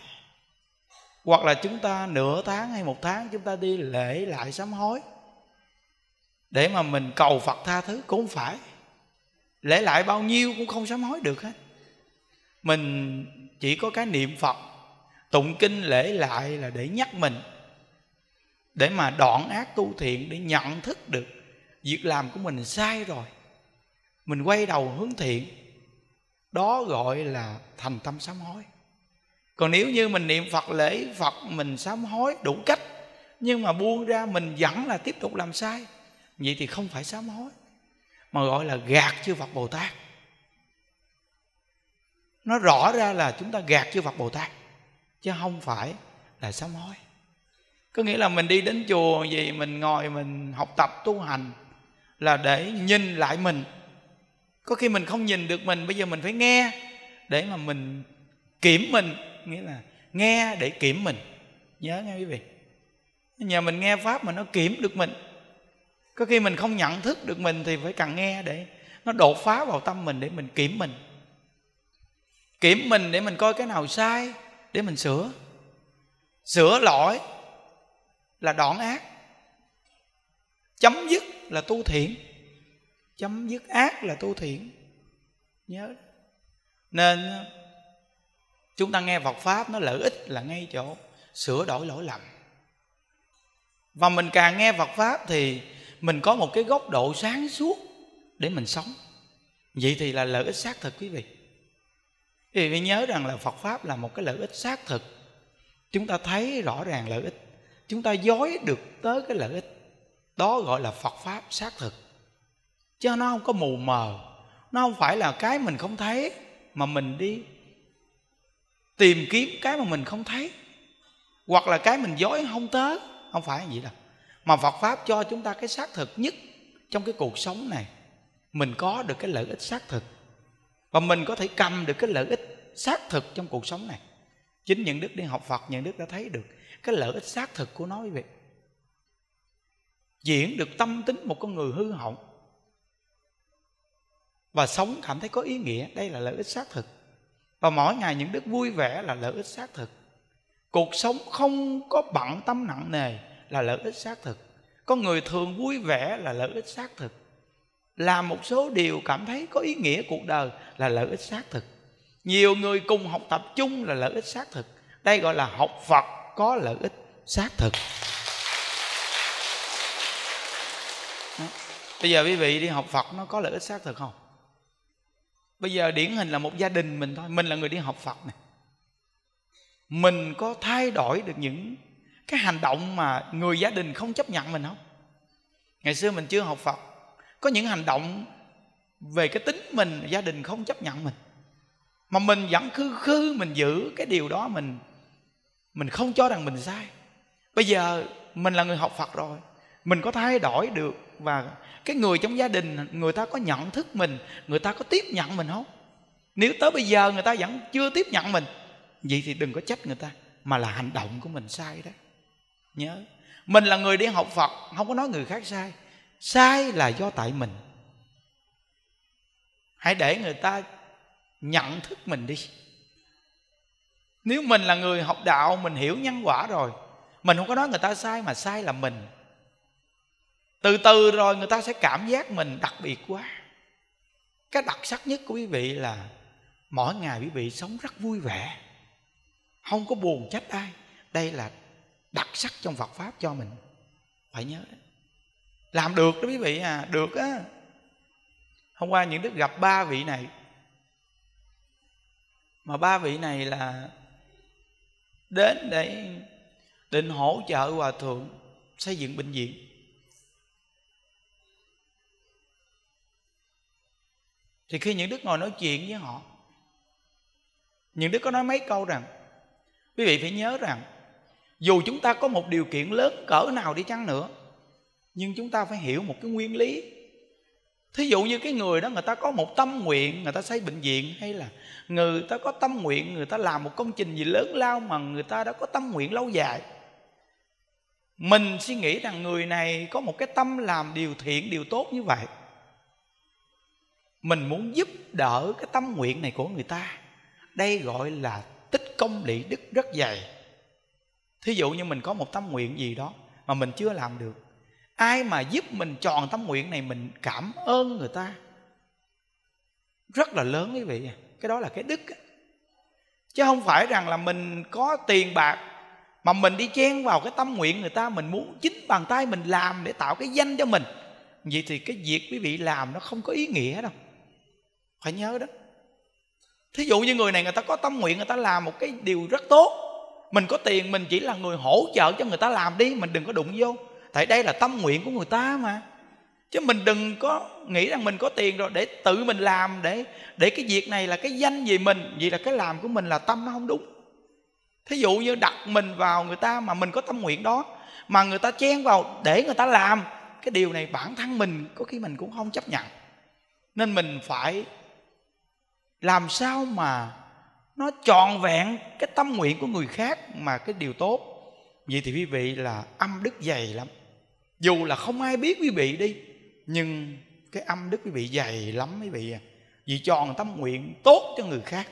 hoặc là chúng ta nửa tháng hay một tháng chúng ta đi lễ lại sám hối để mà mình cầu phật tha thứ cũng không phải lễ lại bao nhiêu cũng không sám hối được hết mình chỉ có cái niệm phật tụng kinh lễ lại là để nhắc mình để mà đoạn ác tu thiện để nhận thức được việc làm của mình sai rồi mình quay đầu hướng thiện đó gọi là thành tâm sám hối còn nếu như mình niệm phật lễ phật mình sám hối đủ cách nhưng mà buông ra mình vẫn là tiếp tục làm sai vậy thì không phải sám hối mà gọi là gạt chư phật bồ tát nó rõ ra là chúng ta gạt chư phật bồ tát chứ không phải là sám hối có nghĩa là mình đi đến chùa gì mình ngồi mình học tập tu hành là để nhìn lại mình có khi mình không nhìn được mình bây giờ mình phải nghe để mà mình kiểm mình nghĩa là nghe để kiểm mình nhớ nghe quý vị nhờ mình nghe pháp mà nó kiểm được mình có khi mình không nhận thức được mình thì phải cần nghe để nó đột phá vào tâm mình để mình kiểm mình kiểm mình để mình coi cái nào sai để mình sửa sửa lỗi là đoạn ác chấm dứt là tu thiện chấm dứt ác là tu thiện nhớ nên ờ, chúng ta nghe Phật pháp nó lợi ích là ngay chỗ sửa đổi lỗi lầm và mình càng nghe Phật pháp thì mình có một cái góc độ sáng suốt để mình sống vậy thì là lợi ích xác thực quý vị quý vị nhớ rằng là Phật pháp là một cái lợi ích xác thực chúng ta thấy rõ ràng lợi ích chúng ta dối được tới cái lợi ích đó gọi là phật pháp xác thực cho nó không có mù mờ nó không phải là cái mình không thấy mà mình đi tìm kiếm cái mà mình không thấy hoặc là cái mình dối không tới không phải vậy đâu mà phật pháp cho chúng ta cái xác thực nhất trong cái cuộc sống này mình có được cái lợi ích xác thực và mình có thể cầm được cái lợi ích xác thực trong cuộc sống này chính những đức đi học phật những đức đã thấy được cái lợi ích xác thực của nó quý vị diễn được tâm tính một con người hư hỏng và sống cảm thấy có ý nghĩa đây là lợi ích xác thực và mỗi ngày những đức vui vẻ là lợi ích xác thực cuộc sống không có bận tâm nặng nề là lợi ích xác thực con người thường vui vẻ là lợi ích xác thực làm một số điều cảm thấy có ý nghĩa cuộc đời là lợi ích xác thực nhiều người cùng học tập chung là lợi ích xác thực đây gọi là học phật có lợi ích xác thực bây giờ quý vị đi học phật nó có lợi ích xác thực không bây giờ điển hình là một gia đình mình thôi mình là người đi học phật này mình có thay đổi được những cái hành động mà người gia đình không chấp nhận mình không ngày xưa mình chưa học phật có những hành động về cái tính mình gia đình không chấp nhận mình mà mình vẫn khư khư mình giữ cái điều đó mình mình không cho rằng mình sai bây giờ mình là người học phật rồi mình có thay đổi được và cái người trong gia đình người ta có nhận thức mình người ta có tiếp nhận mình không nếu tới bây giờ người ta vẫn chưa tiếp nhận mình vậy thì đừng có trách người ta mà là hành động của mình sai đó nhớ mình là người đi học phật không có nói người khác sai sai là do tại mình hãy để người ta nhận thức mình đi nếu mình là người học đạo mình hiểu nhân quả rồi mình không có nói người ta sai mà sai là mình từ từ rồi người ta sẽ cảm giác mình đặc biệt quá cái đặc sắc nhất của quý vị là mỗi ngày quý vị sống rất vui vẻ không có buồn trách ai đây là đặc sắc trong phật pháp cho mình phải nhớ đó. làm được đó quý vị à được á hôm qua những đức gặp ba vị này mà ba vị này là đến để định hỗ trợ hòa thượng xây dựng bệnh viện thì khi những đức ngồi nói chuyện với họ những đức có nói mấy câu rằng quý vị phải nhớ rằng dù chúng ta có một điều kiện lớn cỡ nào đi chăng nữa nhưng chúng ta phải hiểu một cái nguyên lý thí dụ như cái người đó người ta có một tâm nguyện người ta xây bệnh viện hay là người ta có tâm nguyện người ta làm một công trình gì lớn lao mà người ta đã có tâm nguyện lâu dài mình suy nghĩ rằng người này có một cái tâm làm điều thiện điều tốt như vậy mình muốn giúp đỡ cái tâm nguyện này của người ta đây gọi là tích công lị đức rất dày thí dụ như mình có một tâm nguyện gì đó mà mình chưa làm được ai mà giúp mình tròn tâm nguyện này mình cảm ơn người ta rất là lớn quý vị cái đó là cái đức chứ không phải rằng là mình có tiền bạc mà mình đi chen vào cái tâm nguyện người ta mình muốn chính bàn tay mình làm để tạo cái danh cho mình vậy thì cái việc quý vị làm nó không có ý nghĩa đâu phải nhớ đó thí dụ như người này người ta có tâm nguyện người ta làm một cái điều rất tốt mình có tiền mình chỉ là người hỗ trợ cho người ta làm đi mình đừng có đụng vô tại đây là tâm nguyện của người ta mà chứ mình đừng có nghĩ rằng mình có tiền rồi để tự mình làm để để cái việc này là cái danh gì mình vì là cái làm của mình là tâm nó không đúng thí dụ như đặt mình vào người ta mà mình có tâm nguyện đó mà người ta chen vào để người ta làm cái điều này bản thân mình có khi mình cũng không chấp nhận nên mình phải làm sao mà nó trọn vẹn cái tâm nguyện của người khác mà cái điều tốt vậy thì quý vị là âm đức dày lắm dù là không ai biết quý vị đi nhưng cái âm đức quý vị dày lắm quý vị à vì tròn tâm nguyện tốt cho người khác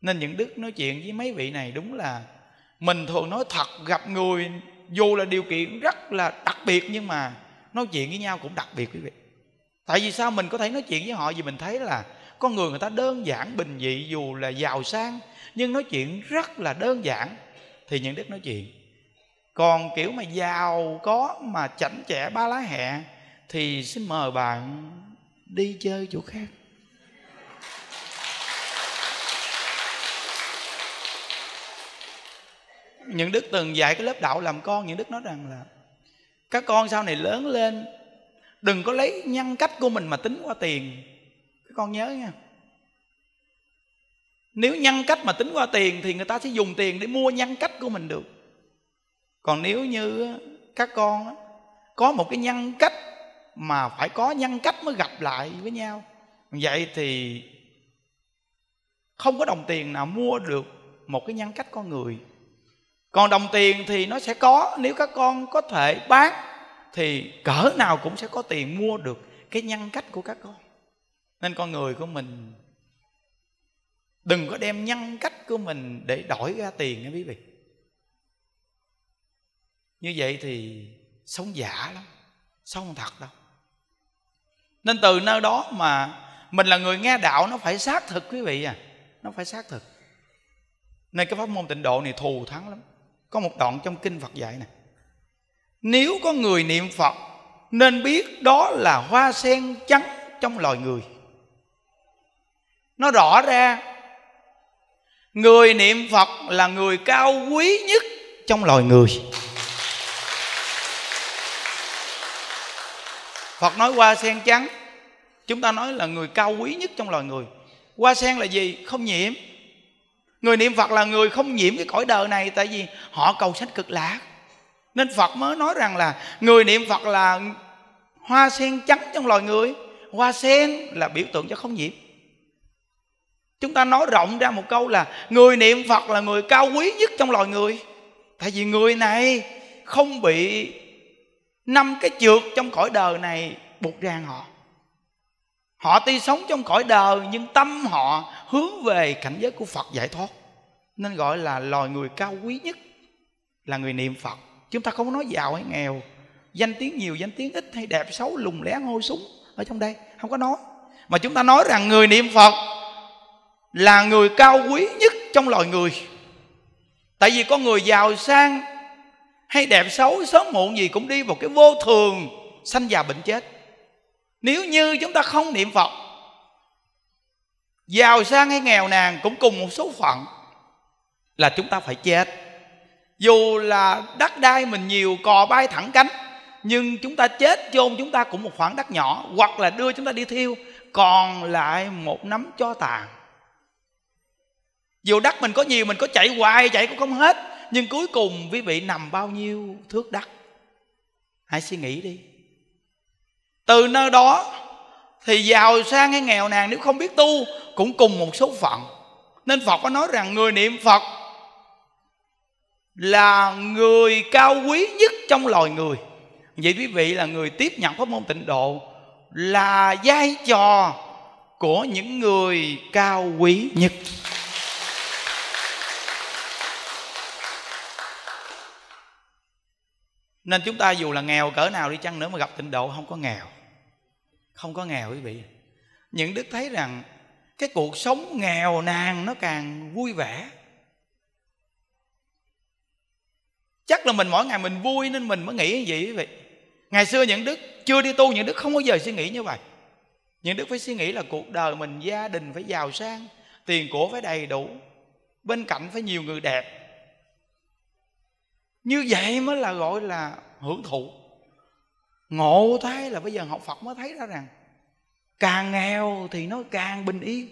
nên những đức nói chuyện với mấy vị này đúng là mình thường nói thật gặp người dù là điều kiện rất là đặc biệt nhưng mà nói chuyện với nhau cũng đặc biệt quý vị tại vì sao mình có thể nói chuyện với họ vì mình thấy là con người người ta đơn giản bình dị dù là giàu sang nhưng nói chuyện rất là đơn giản thì những đức nói chuyện còn kiểu mà giàu có mà chảnh chẽ ba lá hẹ thì xin mời bạn đi chơi chỗ khác những đức từng dạy cái lớp đạo làm con những đức nói rằng là các con sau này lớn lên đừng có lấy nhân cách của mình mà tính qua tiền các con nhớ nha nếu nhân cách mà tính qua tiền thì người ta sẽ dùng tiền để mua nhân cách của mình được còn nếu như các con có một cái nhân cách mà phải có nhân cách mới gặp lại với nhau vậy thì không có đồng tiền nào mua được một cái nhân cách con người còn đồng tiền thì nó sẽ có nếu các con có thể bán thì cỡ nào cũng sẽ có tiền mua được cái nhân cách của các con nên con người của mình đừng có đem nhân cách của mình để đổi ra tiền nha quý vị như vậy thì sống giả lắm sống không thật đâu nên từ nơi đó mà mình là người nghe đạo nó phải xác thực quý vị à nó phải xác thực nên cái pháp môn tịnh độ này thù thắng lắm có một đoạn trong kinh phật dạy này nếu có người niệm phật nên biết đó là hoa sen trắng trong loài người nó rõ ra người niệm phật là người cao quý nhất trong loài người Phật nói hoa sen trắng Chúng ta nói là người cao quý nhất trong loài người Hoa sen là gì? Không nhiễm Người niệm Phật là người không nhiễm cái cõi đời này Tại vì họ cầu sách cực lạc Nên Phật mới nói rằng là Người niệm Phật là hoa sen trắng trong loài người Hoa sen là biểu tượng cho không nhiễm Chúng ta nói rộng ra một câu là Người niệm Phật là người cao quý nhất trong loài người Tại vì người này không bị năm cái trượt trong cõi đời này buộc ràng họ họ tuy sống trong cõi đời nhưng tâm họ hướng về cảnh giới của phật giải thoát nên gọi là loài người cao quý nhất là người niệm phật chúng ta không có nói giàu hay nghèo danh tiếng nhiều danh tiếng ít hay đẹp xấu lùng lẻ hôi súng ở trong đây không có nói mà chúng ta nói rằng người niệm phật là người cao quý nhất trong loài người tại vì có người giàu sang hay đẹp xấu sớm muộn gì cũng đi vào cái vô thường sanh già bệnh chết nếu như chúng ta không niệm phật giàu sang hay nghèo nàn cũng cùng một số phận là chúng ta phải chết dù là đất đai mình nhiều cò bay thẳng cánh nhưng chúng ta chết chôn chúng ta cũng một khoảng đất nhỏ hoặc là đưa chúng ta đi thiêu còn lại một nắm cho tàn dù đất mình có nhiều mình có chạy hoài chạy cũng không hết nhưng cuối cùng quý vị nằm bao nhiêu thước đất hãy suy nghĩ đi từ nơi đó thì giàu sang hay nghèo nàn nếu không biết tu cũng cùng một số phận nên phật có nói rằng người niệm phật là người cao quý nhất trong loài người vậy quý vị là người tiếp nhận pháp môn tịnh độ là vai trò của những người cao quý nhất nên chúng ta dù là nghèo cỡ nào đi chăng nữa mà gặp tịnh độ không có nghèo không có nghèo quý vị những đức thấy rằng cái cuộc sống nghèo nàn nó càng vui vẻ chắc là mình mỗi ngày mình vui nên mình mới nghĩ như vậy quý vị ngày xưa những đức chưa đi tu những đức không bao giờ suy nghĩ như vậy những đức phải suy nghĩ là cuộc đời mình gia đình phải giàu sang tiền của phải đầy đủ bên cạnh phải nhiều người đẹp như vậy mới là gọi là hưởng thụ ngộ thấy là bây giờ học phật mới thấy ra rằng càng nghèo thì nó càng bình yên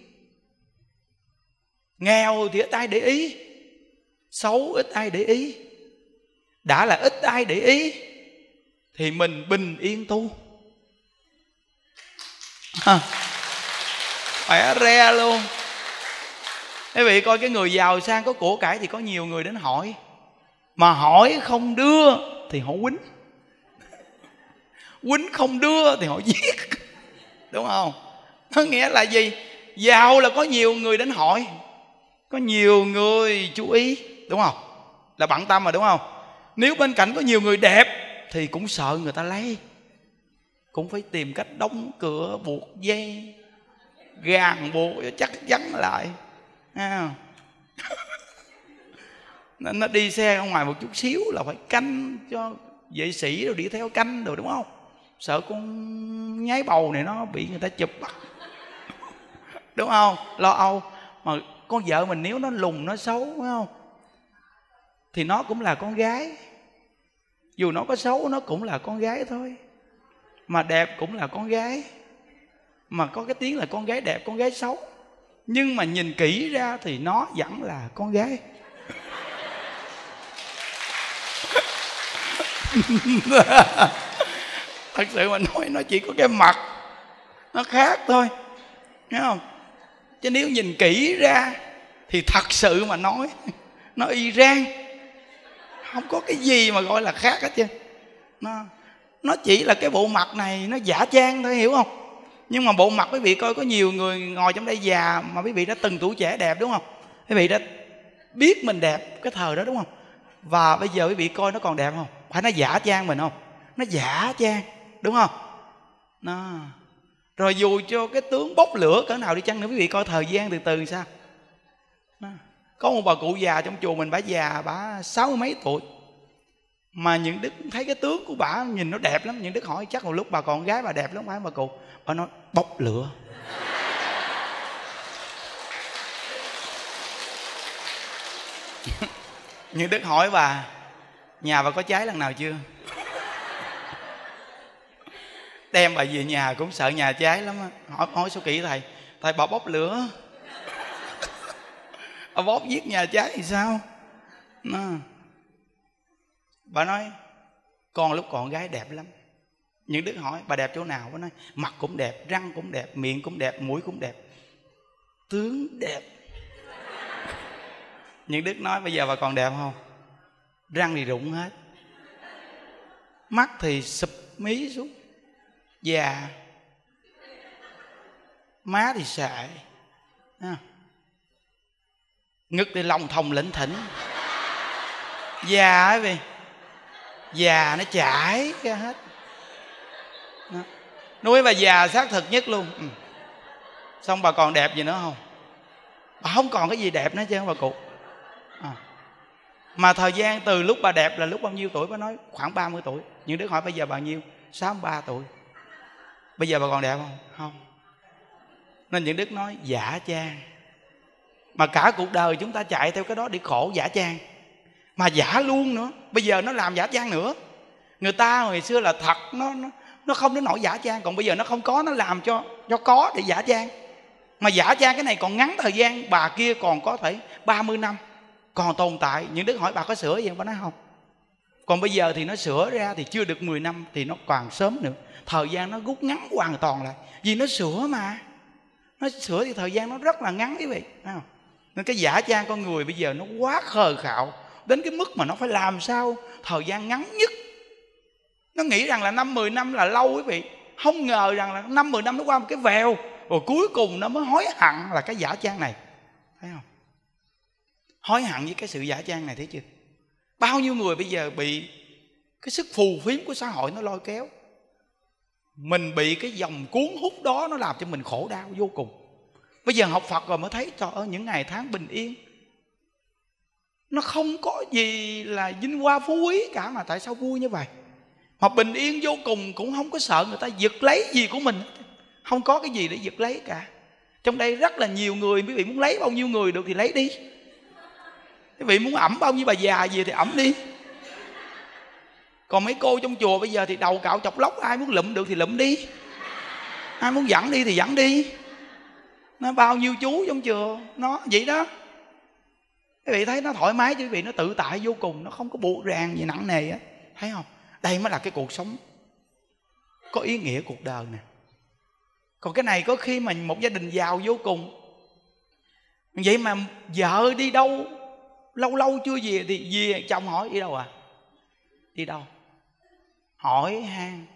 nghèo thì ít ai để ý xấu ít ai để ý đã là ít ai để ý thì mình bình yên tu khỏe re luôn quý vị coi cái người giàu sang có của cải thì có nhiều người đến hỏi mà hỏi không đưa thì họ quýnh quýnh không đưa thì họ giết đúng không nó nghĩa là gì giàu là có nhiều người đến hỏi có nhiều người chú ý đúng không là bận tâm mà đúng không nếu bên cạnh có nhiều người đẹp thì cũng sợ người ta lấy cũng phải tìm cách đóng cửa buộc dây gàng buộc chắc chắn lại à nó, nó đi xe ra ngoài một chút xíu là phải canh cho vệ sĩ rồi đi theo canh rồi đúng không sợ con nhái bầu này nó bị người ta chụp bắt đúng không lo âu mà con vợ mình nếu nó lùng nó xấu phải không thì nó cũng là con gái dù nó có xấu nó cũng là con gái thôi mà đẹp cũng là con gái mà có cái tiếng là con gái đẹp con gái xấu nhưng mà nhìn kỹ ra thì nó vẫn là con gái thật sự mà nói nó chỉ có cái mặt nó khác thôi nghe không chứ nếu nhìn kỹ ra thì thật sự mà nói nó y rang không có cái gì mà gọi là khác hết chứ nó nó chỉ là cái bộ mặt này nó giả trang thôi hiểu không nhưng mà bộ mặt quý vị coi có nhiều người ngồi trong đây già mà quý vị đã từng tuổi trẻ đẹp đúng không quý vị đã biết mình đẹp cái thời đó đúng không và bây giờ quý vị coi nó còn đẹp không phải nó giả trang mình không nó giả trang đúng không nó rồi dù cho cái tướng bốc lửa cỡ nào đi chăng nữa quý vị coi thời gian từ từ sao nó. có một bà cụ già trong chùa mình bà già bà sáu mấy tuổi mà những đức thấy cái tướng của bà nhìn nó đẹp lắm những đức hỏi chắc một lúc bà còn gái bà đẹp lắm phải bà cụ bà nói bốc lửa những đức hỏi bà nhà bà có cháy lần nào chưa đem bà về nhà cũng sợ nhà cháy lắm á hỏi hỏi số kỹ thầy thầy bà bốc lửa bà bóp giết nhà cháy thì sao nó bà nói con lúc còn gái đẹp lắm những đứa hỏi bà đẹp chỗ nào bà nói mặt cũng đẹp răng cũng đẹp miệng cũng đẹp mũi cũng đẹp tướng đẹp những đức nói bây giờ bà còn đẹp không răng thì rụng hết mắt thì sụp mí xuống già má thì sệ ngực thì lòng thòng lỉnh thỉnh già ấy vì già nó chảy ra hết Đó. nói bà già xác thực nhất luôn ừ. xong bà còn đẹp gì nữa không bà không còn cái gì đẹp nữa chứ bà cụ mà thời gian từ lúc bà đẹp là lúc bao nhiêu tuổi bà nói khoảng 30 tuổi những đứa hỏi bây giờ bao nhiêu 63 tuổi bây giờ bà còn đẹp không không nên những đức nói giả trang mà cả cuộc đời chúng ta chạy theo cái đó để khổ giả trang mà giả luôn nữa bây giờ nó làm giả trang nữa người ta hồi xưa là thật nó nó, nó không đến nỗi giả trang còn bây giờ nó không có nó làm cho cho có để giả trang mà giả trang cái này còn ngắn thời gian bà kia còn có thể 30 năm còn tồn tại những đức hỏi bà có sửa gì không bà nói không còn bây giờ thì nó sửa ra thì chưa được 10 năm thì nó còn sớm nữa thời gian nó rút ngắn hoàn toàn lại vì nó sửa mà nó sửa thì thời gian nó rất là ngắn quý vị không? nên cái giả trang con người bây giờ nó quá khờ khạo đến cái mức mà nó phải làm sao thời gian ngắn nhất nó nghĩ rằng là năm 10 năm là lâu quý vị không ngờ rằng là năm 10 năm nó qua một cái vèo rồi cuối cùng nó mới hối hận là cái giả trang này thấy không hối hận với cái sự giả trang này thấy chưa bao nhiêu người bây giờ bị cái sức phù phiếm của xã hội nó lôi kéo mình bị cái dòng cuốn hút đó nó làm cho mình khổ đau vô cùng bây giờ học phật rồi mới thấy cho ở những ngày tháng bình yên nó không có gì là vinh hoa phú quý cả mà tại sao vui như vậy mà bình yên vô cùng cũng không có sợ người ta giật lấy gì của mình không có cái gì để giật lấy cả trong đây rất là nhiều người quý vị muốn lấy bao nhiêu người được thì lấy đi quý vị muốn ẩm bao nhiêu bà già gì thì ẩm đi còn mấy cô trong chùa bây giờ thì đầu cạo chọc lóc ai muốn lụm được thì lụm đi ai muốn dẫn đi thì dẫn đi nó bao nhiêu chú trong chùa nó vậy đó quý vị thấy nó thoải mái chứ quý vị nó tự tại vô cùng nó không có bộ ràng gì nặng nề á thấy không đây mới là cái cuộc sống có ý nghĩa cuộc đời nè còn cái này có khi mà một gia đình giàu vô cùng vậy mà vợ đi đâu lâu lâu chưa về thì về chồng hỏi đi đâu à đi đâu hỏi han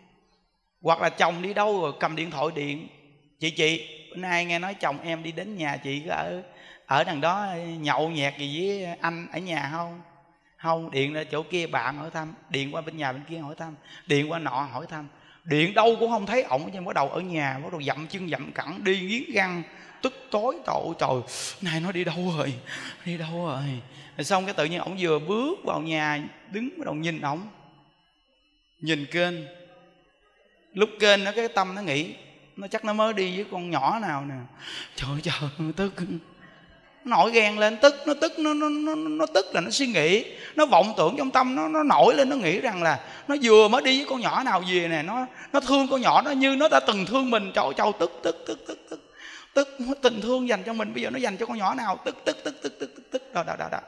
hoặc là chồng đi đâu rồi cầm điện thoại điện chị chị bữa nay nghe nói chồng em đi đến nhà chị có ở ở đằng đó nhậu nhẹt gì với anh ở nhà không không điện ra chỗ kia bạn hỏi thăm điện qua bên nhà bên kia hỏi thăm điện qua nọ hỏi thăm điện đâu cũng không thấy ổng nhưng bắt đầu ở nhà bắt đầu dậm chân dậm cẳng đi nghiến răng tức tối tội trời này nó đi đâu rồi đi đâu rồi rồi xong cái tự nhiên ổng vừa bước vào nhà đứng bắt đầu nhìn ổng nhìn kênh lúc kênh nó cái tâm nó nghĩ nó chắc nó mới đi với con nhỏ nào nè trời trời tức nổi ghen lên tức nó tức nó nó nó, nó tức là nó suy nghĩ nó vọng tưởng trong tâm nó nó nổi lên nó nghĩ rằng là nó vừa mới đi với con nhỏ nào về nè nó nó thương con nhỏ nó như nó đã từng thương mình trời châu tức tức tức tức tức tức tình thương dành cho mình bây giờ nó dành cho con nhỏ nào tức tức tức tức tức tức tức đó đó đó đó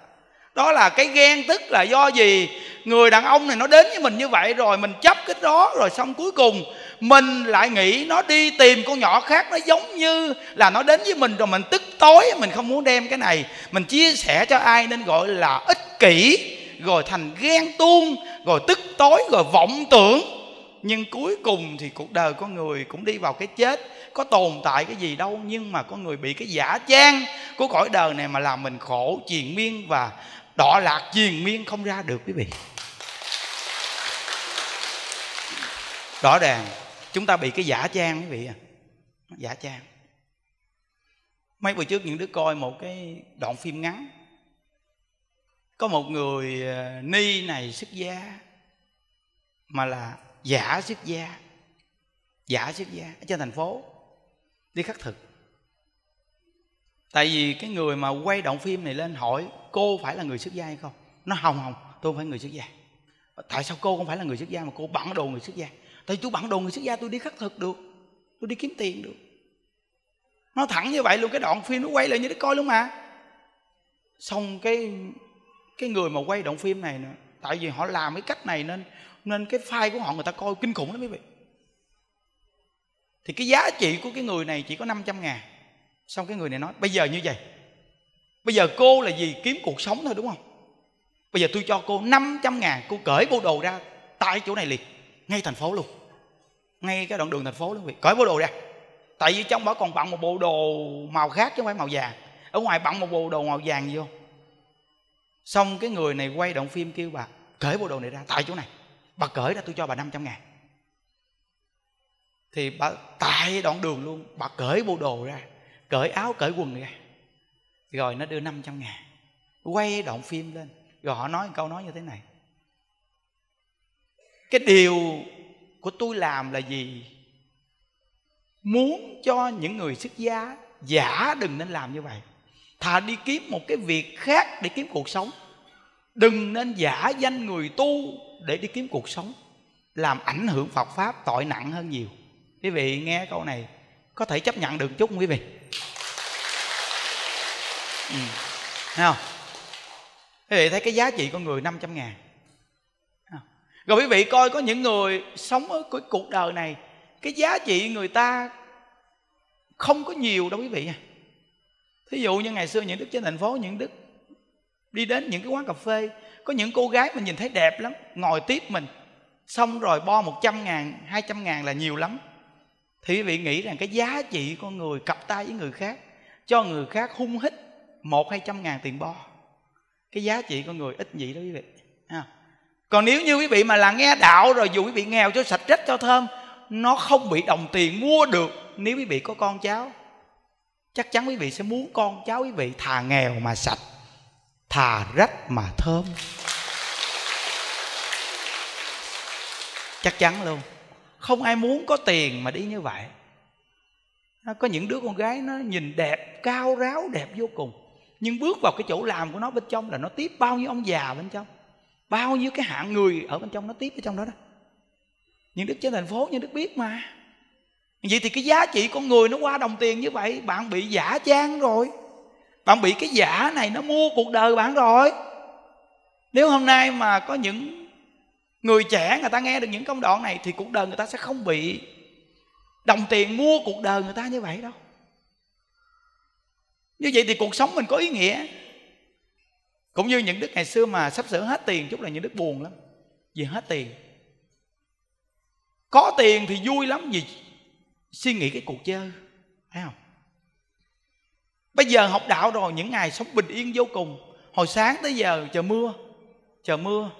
đó là cái ghen tức là do gì người đàn ông này nó đến với mình như vậy rồi mình chấp cái đó rồi xong cuối cùng mình lại nghĩ nó đi tìm con nhỏ khác nó giống như là nó đến với mình rồi mình tức tối mình không muốn đem cái này mình chia sẻ cho ai nên gọi là ích kỷ rồi thành ghen tuông rồi tức tối rồi vọng tưởng nhưng cuối cùng thì cuộc đời con người cũng đi vào cái chết có tồn tại cái gì đâu nhưng mà con người bị cái giả trang của cõi đời này mà làm mình khổ triền miên và đọ lạc viên miên không ra được quý vị rõ ràng chúng ta bị cái giả trang quý vị à giả trang mấy bữa trước những đứa coi một cái đoạn phim ngắn có một người ờ, ni này xuất gia mà là giả xuất gia giả xuất gia ở trên thành phố đi khắc thực tại vì cái người mà quay đoạn phim này lên hỏi cô phải là người xuất gia hay không nó hồng hồng tôi không phải người xuất gia tại sao cô không phải là người xuất gia mà cô bận đồ người xuất gia tại tôi bận đồ người xuất gia tôi đi khắc thực được tôi đi kiếm tiền được nó thẳng như vậy luôn cái đoạn phim nó quay lại như để coi luôn mà xong cái cái người mà quay đoạn phim này nữa tại vì họ làm cái cách này nên nên cái file của họ người ta coi kinh khủng lắm quý vị thì cái giá trị của cái người này chỉ có 500 ngàn xong cái người này nói bây giờ như vậy bây giờ cô là gì kiếm cuộc sống thôi đúng không bây giờ tôi cho cô 500 ngàn cô cởi bộ đồ ra tại chỗ này liền ngay thành phố luôn ngay cái đoạn đường thành phố luôn cởi bộ đồ ra tại vì trong đó còn bận một bộ đồ màu khác chứ không phải màu vàng ở ngoài bận một bộ đồ màu vàng vô xong cái người này quay động phim kêu bà cởi bộ đồ này ra tại chỗ này bà cởi ra tôi cho bà 500 ngàn thì bà tại đoạn đường luôn bà cởi bộ đồ ra cởi áo cởi quần ra rồi nó đưa 500 ngàn quay đoạn phim lên rồi họ nói câu nói như thế này cái điều của tôi làm là gì muốn cho những người xuất gia giả đừng nên làm như vậy thà đi kiếm một cái việc khác để kiếm cuộc sống đừng nên giả danh người tu để đi kiếm cuộc sống làm ảnh hưởng phật pháp tội nặng hơn nhiều quý vị nghe câu này có thể chấp nhận được chút không quý vị ừ. Thấy không quý vị thấy cái giá trị con người 500 ngàn rồi quý vị coi có những người sống ở cái cuộc đời này cái giá trị người ta không có nhiều đâu quý vị thí dụ như ngày xưa những đức trên thành phố những đức đi đến những cái quán cà phê có những cô gái mình nhìn thấy đẹp lắm ngồi tiếp mình xong rồi bo 100 ngàn 200 ngàn là nhiều lắm thì quý vị nghĩ rằng cái giá trị con người cặp tay với người khác cho người khác hung hít một hai trăm ngàn tiền bo cái giá trị con người ít vậy đó quý vị à. còn nếu như quý vị mà là nghe đạo rồi dù quý vị nghèo cho sạch rách cho thơm nó không bị đồng tiền mua được nếu quý vị có con cháu chắc chắn quý vị sẽ muốn con cháu quý vị thà nghèo mà sạch thà rách mà thơm chắc chắn luôn không ai muốn có tiền mà đi như vậy có những đứa con gái nó nhìn đẹp cao ráo đẹp vô cùng nhưng bước vào cái chỗ làm của nó bên trong là nó tiếp bao nhiêu ông già bên trong bao nhiêu cái hạng người ở bên trong nó tiếp ở trong đó đó nhưng đức trên thành phố như đức biết mà vậy thì cái giá trị con người nó qua đồng tiền như vậy bạn bị giả trang rồi bạn bị cái giả này nó mua cuộc đời bạn rồi nếu hôm nay mà có những người trẻ người ta nghe được những công đoạn này thì cuộc đời người ta sẽ không bị đồng tiền mua cuộc đời người ta như vậy đâu như vậy thì cuộc sống mình có ý nghĩa cũng như những đức ngày xưa mà sắp sửa hết tiền chút là những đức buồn lắm vì hết tiền có tiền thì vui lắm vì suy nghĩ cái cuộc chơi thấy không bây giờ học đạo rồi những ngày sống bình yên vô cùng hồi sáng tới giờ chờ mưa chờ mưa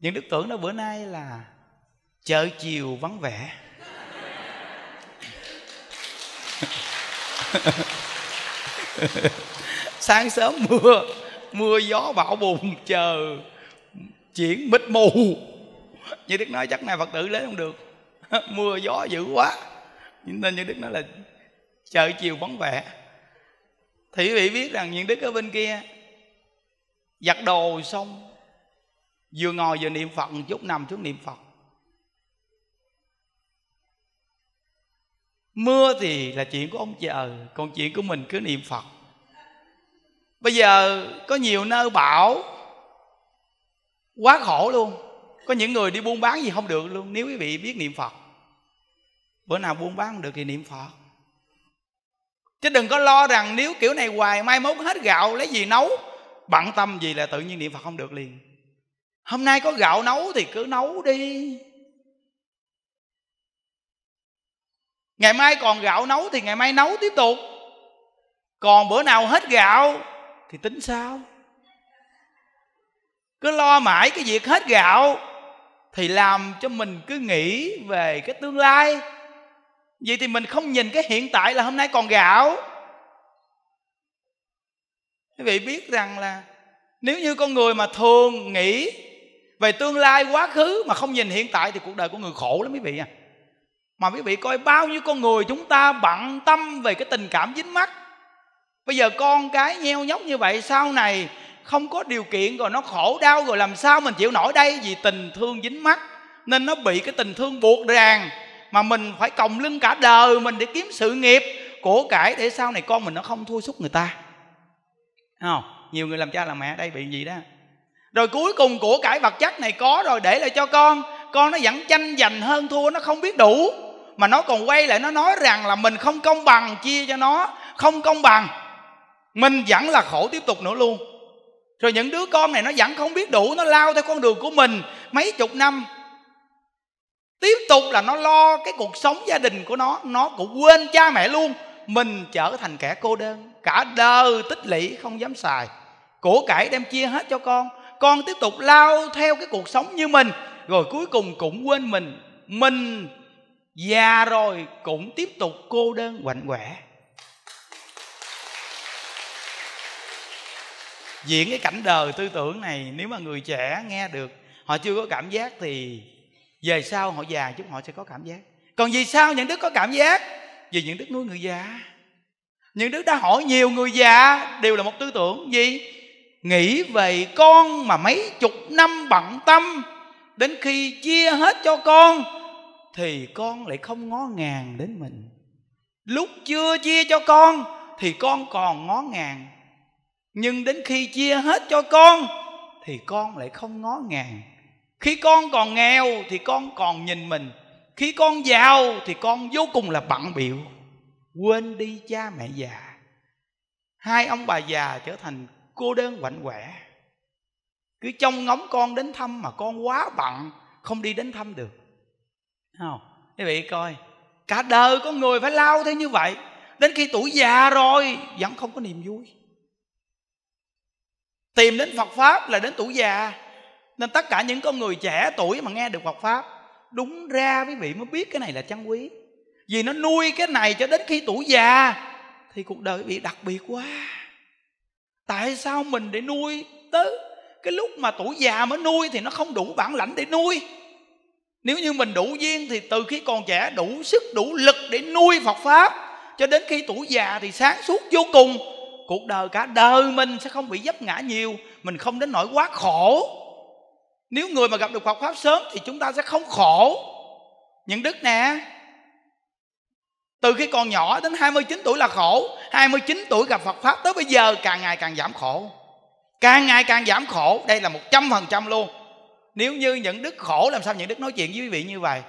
những đức tưởng đó bữa nay là chợ chiều vắng vẻ sáng sớm mưa mưa gió bão bùng chờ chuyển mịt mù như đức nói chắc này phật tử lấy không được mưa gió dữ quá nên như đức nói là chợ chiều vắng vẻ thì quý vị biết rằng những đức ở bên kia giặt đồ xong vừa ngồi vừa niệm phật chút nằm chút niệm phật mưa thì là chuyện của ông trời còn chuyện của mình cứ niệm phật bây giờ có nhiều nơi bảo quá khổ luôn có những người đi buôn bán gì không được luôn nếu quý vị biết niệm phật bữa nào buôn bán được thì niệm phật chứ đừng có lo rằng nếu kiểu này hoài mai mốt hết gạo lấy gì nấu bận tâm gì là tự nhiên niệm phật không được liền hôm nay có gạo nấu thì cứ nấu đi ngày mai còn gạo nấu thì ngày mai nấu tiếp tục còn bữa nào hết gạo thì tính sao cứ lo mãi cái việc hết gạo thì làm cho mình cứ nghĩ về cái tương lai vậy thì mình không nhìn cái hiện tại là hôm nay còn gạo quý vị biết rằng là nếu như con người mà thường nghĩ về tương lai quá khứ mà không nhìn hiện tại thì cuộc đời của người khổ lắm quý vị à mà quý vị coi bao nhiêu con người chúng ta bận tâm về cái tình cảm dính mắt bây giờ con cái nheo nhóc như vậy sau này không có điều kiện rồi nó khổ đau rồi làm sao mình chịu nổi đây vì tình thương dính mắt nên nó bị cái tình thương buộc ràng mà mình phải còng lưng cả đời mình để kiếm sự nghiệp của cải để sau này con mình nó không thua sút người ta không nhiều người làm cha làm mẹ đây bị gì đó rồi cuối cùng của cải vật chất này có rồi để lại cho con con nó vẫn tranh giành hơn thua nó không biết đủ mà nó còn quay lại nó nói rằng là mình không công bằng chia cho nó không công bằng mình vẫn là khổ tiếp tục nữa luôn rồi những đứa con này nó vẫn không biết đủ nó lao theo con đường của mình mấy chục năm tiếp tục là nó lo cái cuộc sống gia đình của nó nó cũng quên cha mẹ luôn mình trở thành kẻ cô đơn cả đời tích lũy không dám xài của cải đem chia hết cho con con tiếp tục lao theo cái cuộc sống như mình rồi cuối cùng cũng quên mình mình già rồi cũng tiếp tục cô đơn quạnh quẻ diễn cái cảnh đời tư tưởng này nếu mà người trẻ nghe được họ chưa có cảm giác thì về sau họ già chúng họ sẽ có cảm giác còn vì sao những đức có cảm giác vì những đức nuôi người già những đức đã hỏi nhiều người già đều là một tư tưởng gì nghĩ về con mà mấy chục năm bận tâm đến khi chia hết cho con thì con lại không ngó ngàng đến mình lúc chưa chia cho con thì con còn ngó ngàng nhưng đến khi chia hết cho con thì con lại không ngó ngàng khi con còn nghèo thì con còn nhìn mình khi con giàu thì con vô cùng là bận biệu quên đi cha mẹ già hai ông bà già trở thành cô đơn quạnh quẻ cứ trông ngóng con đến thăm mà con quá bận không đi đến thăm được không quý vị coi cả đời con người phải lao thế như vậy đến khi tuổi già rồi vẫn không có niềm vui tìm đến phật pháp là đến tuổi già nên tất cả những con người trẻ tuổi mà nghe được phật pháp đúng ra quý vị mới biết cái này là chân quý vì nó nuôi cái này cho đến khi tuổi già thì cuộc đời bị đặc biệt quá tại sao mình để nuôi tới cái lúc mà tuổi già mới nuôi thì nó không đủ bản lãnh để nuôi nếu như mình đủ duyên thì từ khi còn trẻ đủ sức đủ lực để nuôi phật pháp cho đến khi tuổi già thì sáng suốt vô cùng cuộc đời cả đời mình sẽ không bị vấp ngã nhiều mình không đến nỗi quá khổ nếu người mà gặp được phật pháp sớm thì chúng ta sẽ không khổ những đức nè từ khi còn nhỏ đến 29 tuổi là khổ 29 tuổi gặp Phật Pháp tới bây giờ càng ngày càng giảm khổ Càng ngày càng giảm khổ Đây là 100% luôn Nếu như những đức khổ làm sao những đức nói chuyện với quý vị như vậy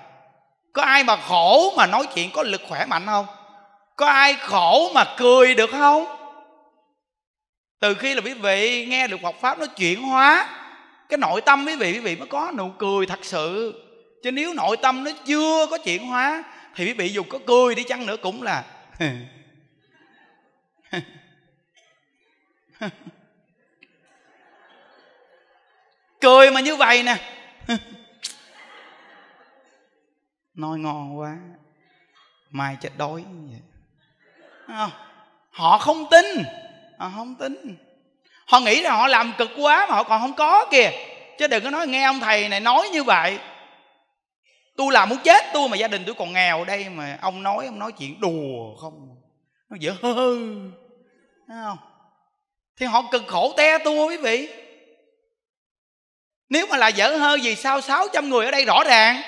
Có ai mà khổ mà nói chuyện có lực khỏe mạnh không Có ai khổ mà cười được không Từ khi là quý vị nghe được Phật Pháp nó chuyển hóa Cái nội tâm quý vị quý vị mới có nụ cười thật sự Chứ nếu nội tâm nó chưa có chuyển hóa thì quý vị dù có cười đi chăng nữa cũng là cười mà như vậy nè nói ngon quá mai chết đói vậy họ không tin họ không tin họ nghĩ là họ làm cực quá mà họ còn không có kìa chứ đừng có nói nghe ông thầy này nói như vậy tôi làm muốn chết tôi mà gia đình tôi còn nghèo đây mà ông nói ông nói chuyện đùa không nó dở hơ hơ không thì họ cực khổ te tua quý vị nếu mà là dở hơ gì sao 600 người ở đây rõ ràng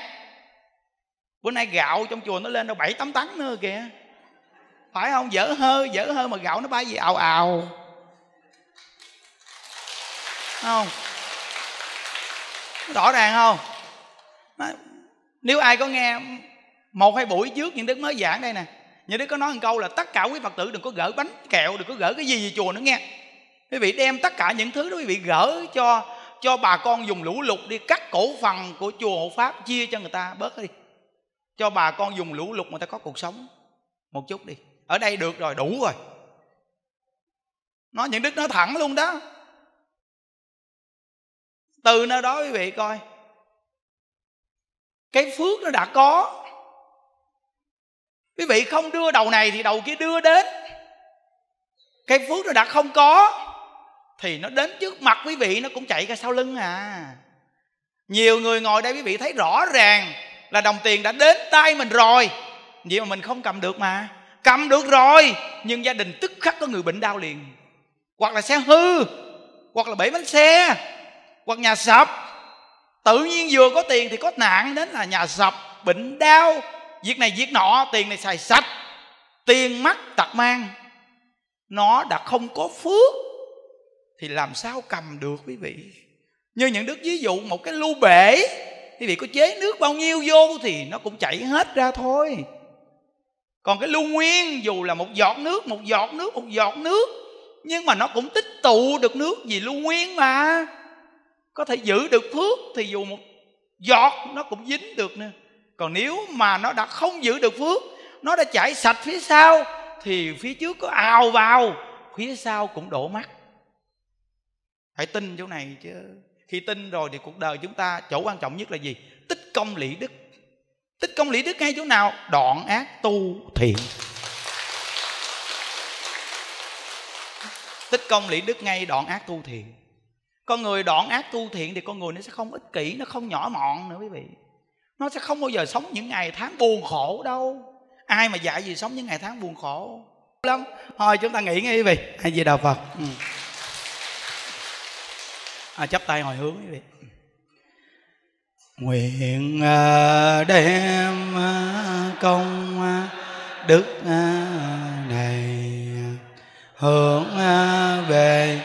Bữa nay gạo trong chùa nó lên đâu bảy 8 tấn nữa kìa Phải không? Dở hơ, dở hơ mà gạo nó bay gì ào ào Đúng không? Rõ ràng không? nếu ai có nghe một hai buổi trước những đức mới giảng đây nè những đức có nói một câu là tất cả quý phật tử đừng có gỡ bánh kẹo đừng có gỡ cái gì về chùa nữa nghe quý vị đem tất cả những thứ đó quý vị gỡ cho cho bà con dùng lũ lụt đi cắt cổ phần của chùa hộ pháp chia cho người ta bớt đi cho bà con dùng lũ lụt người ta có cuộc sống một chút đi ở đây được rồi đủ rồi nói những đức nó thẳng luôn đó từ nơi đó quý vị coi cái phước nó đã có quý vị không đưa đầu này thì đầu kia đưa đến cái phước nó đã không có thì nó đến trước mặt quý vị nó cũng chạy ra sau lưng à nhiều người ngồi đây quý vị thấy rõ ràng là đồng tiền đã đến tay mình rồi vậy mà mình không cầm được mà cầm được rồi nhưng gia đình tức khắc có người bệnh đau liền hoặc là xe hư hoặc là bể bánh xe hoặc nhà sập tự nhiên vừa có tiền thì có nạn đến là nhà sập bệnh đau việc này việc nọ tiền này xài sạch tiền mắc tật mang nó đã không có phước thì làm sao cầm được quý vị như những đức ví dụ một cái lưu bể quý vị có chế nước bao nhiêu vô thì nó cũng chảy hết ra thôi còn cái lưu nguyên dù là một giọt nước một giọt nước một giọt nước nhưng mà nó cũng tích tụ được nước vì lưu nguyên mà có thể giữ được phước thì dù một giọt nó cũng dính được nữa còn nếu mà nó đã không giữ được phước nó đã chảy sạch phía sau thì phía trước có ào vào phía sau cũng đổ mắt hãy tin chỗ này chứ khi tin rồi thì cuộc đời chúng ta chỗ quan trọng nhất là gì tích công lĩ đức tích công lĩ đức ngay chỗ nào đoạn ác tu thiện tích công lĩ đức ngay đoạn ác tu thiện con người đoạn ác tu thiện thì con người nó sẽ không ích kỷ nó không nhỏ mọn nữa quý vị nó sẽ không bao giờ sống những ngày tháng buồn khổ đâu ai mà dạy gì sống những ngày tháng buồn khổ lắm thôi chúng ta nghĩ nghe quý vị hay gì đạo phật ừ. à, chắp tay hồi hướng quý vị nguyện à, đem à, công à, đức này hướng về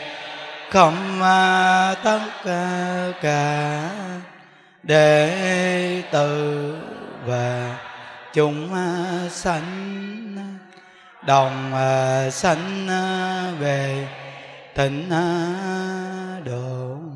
không tất cả đệ tử và chúng sanh đồng sanh về thịnh độ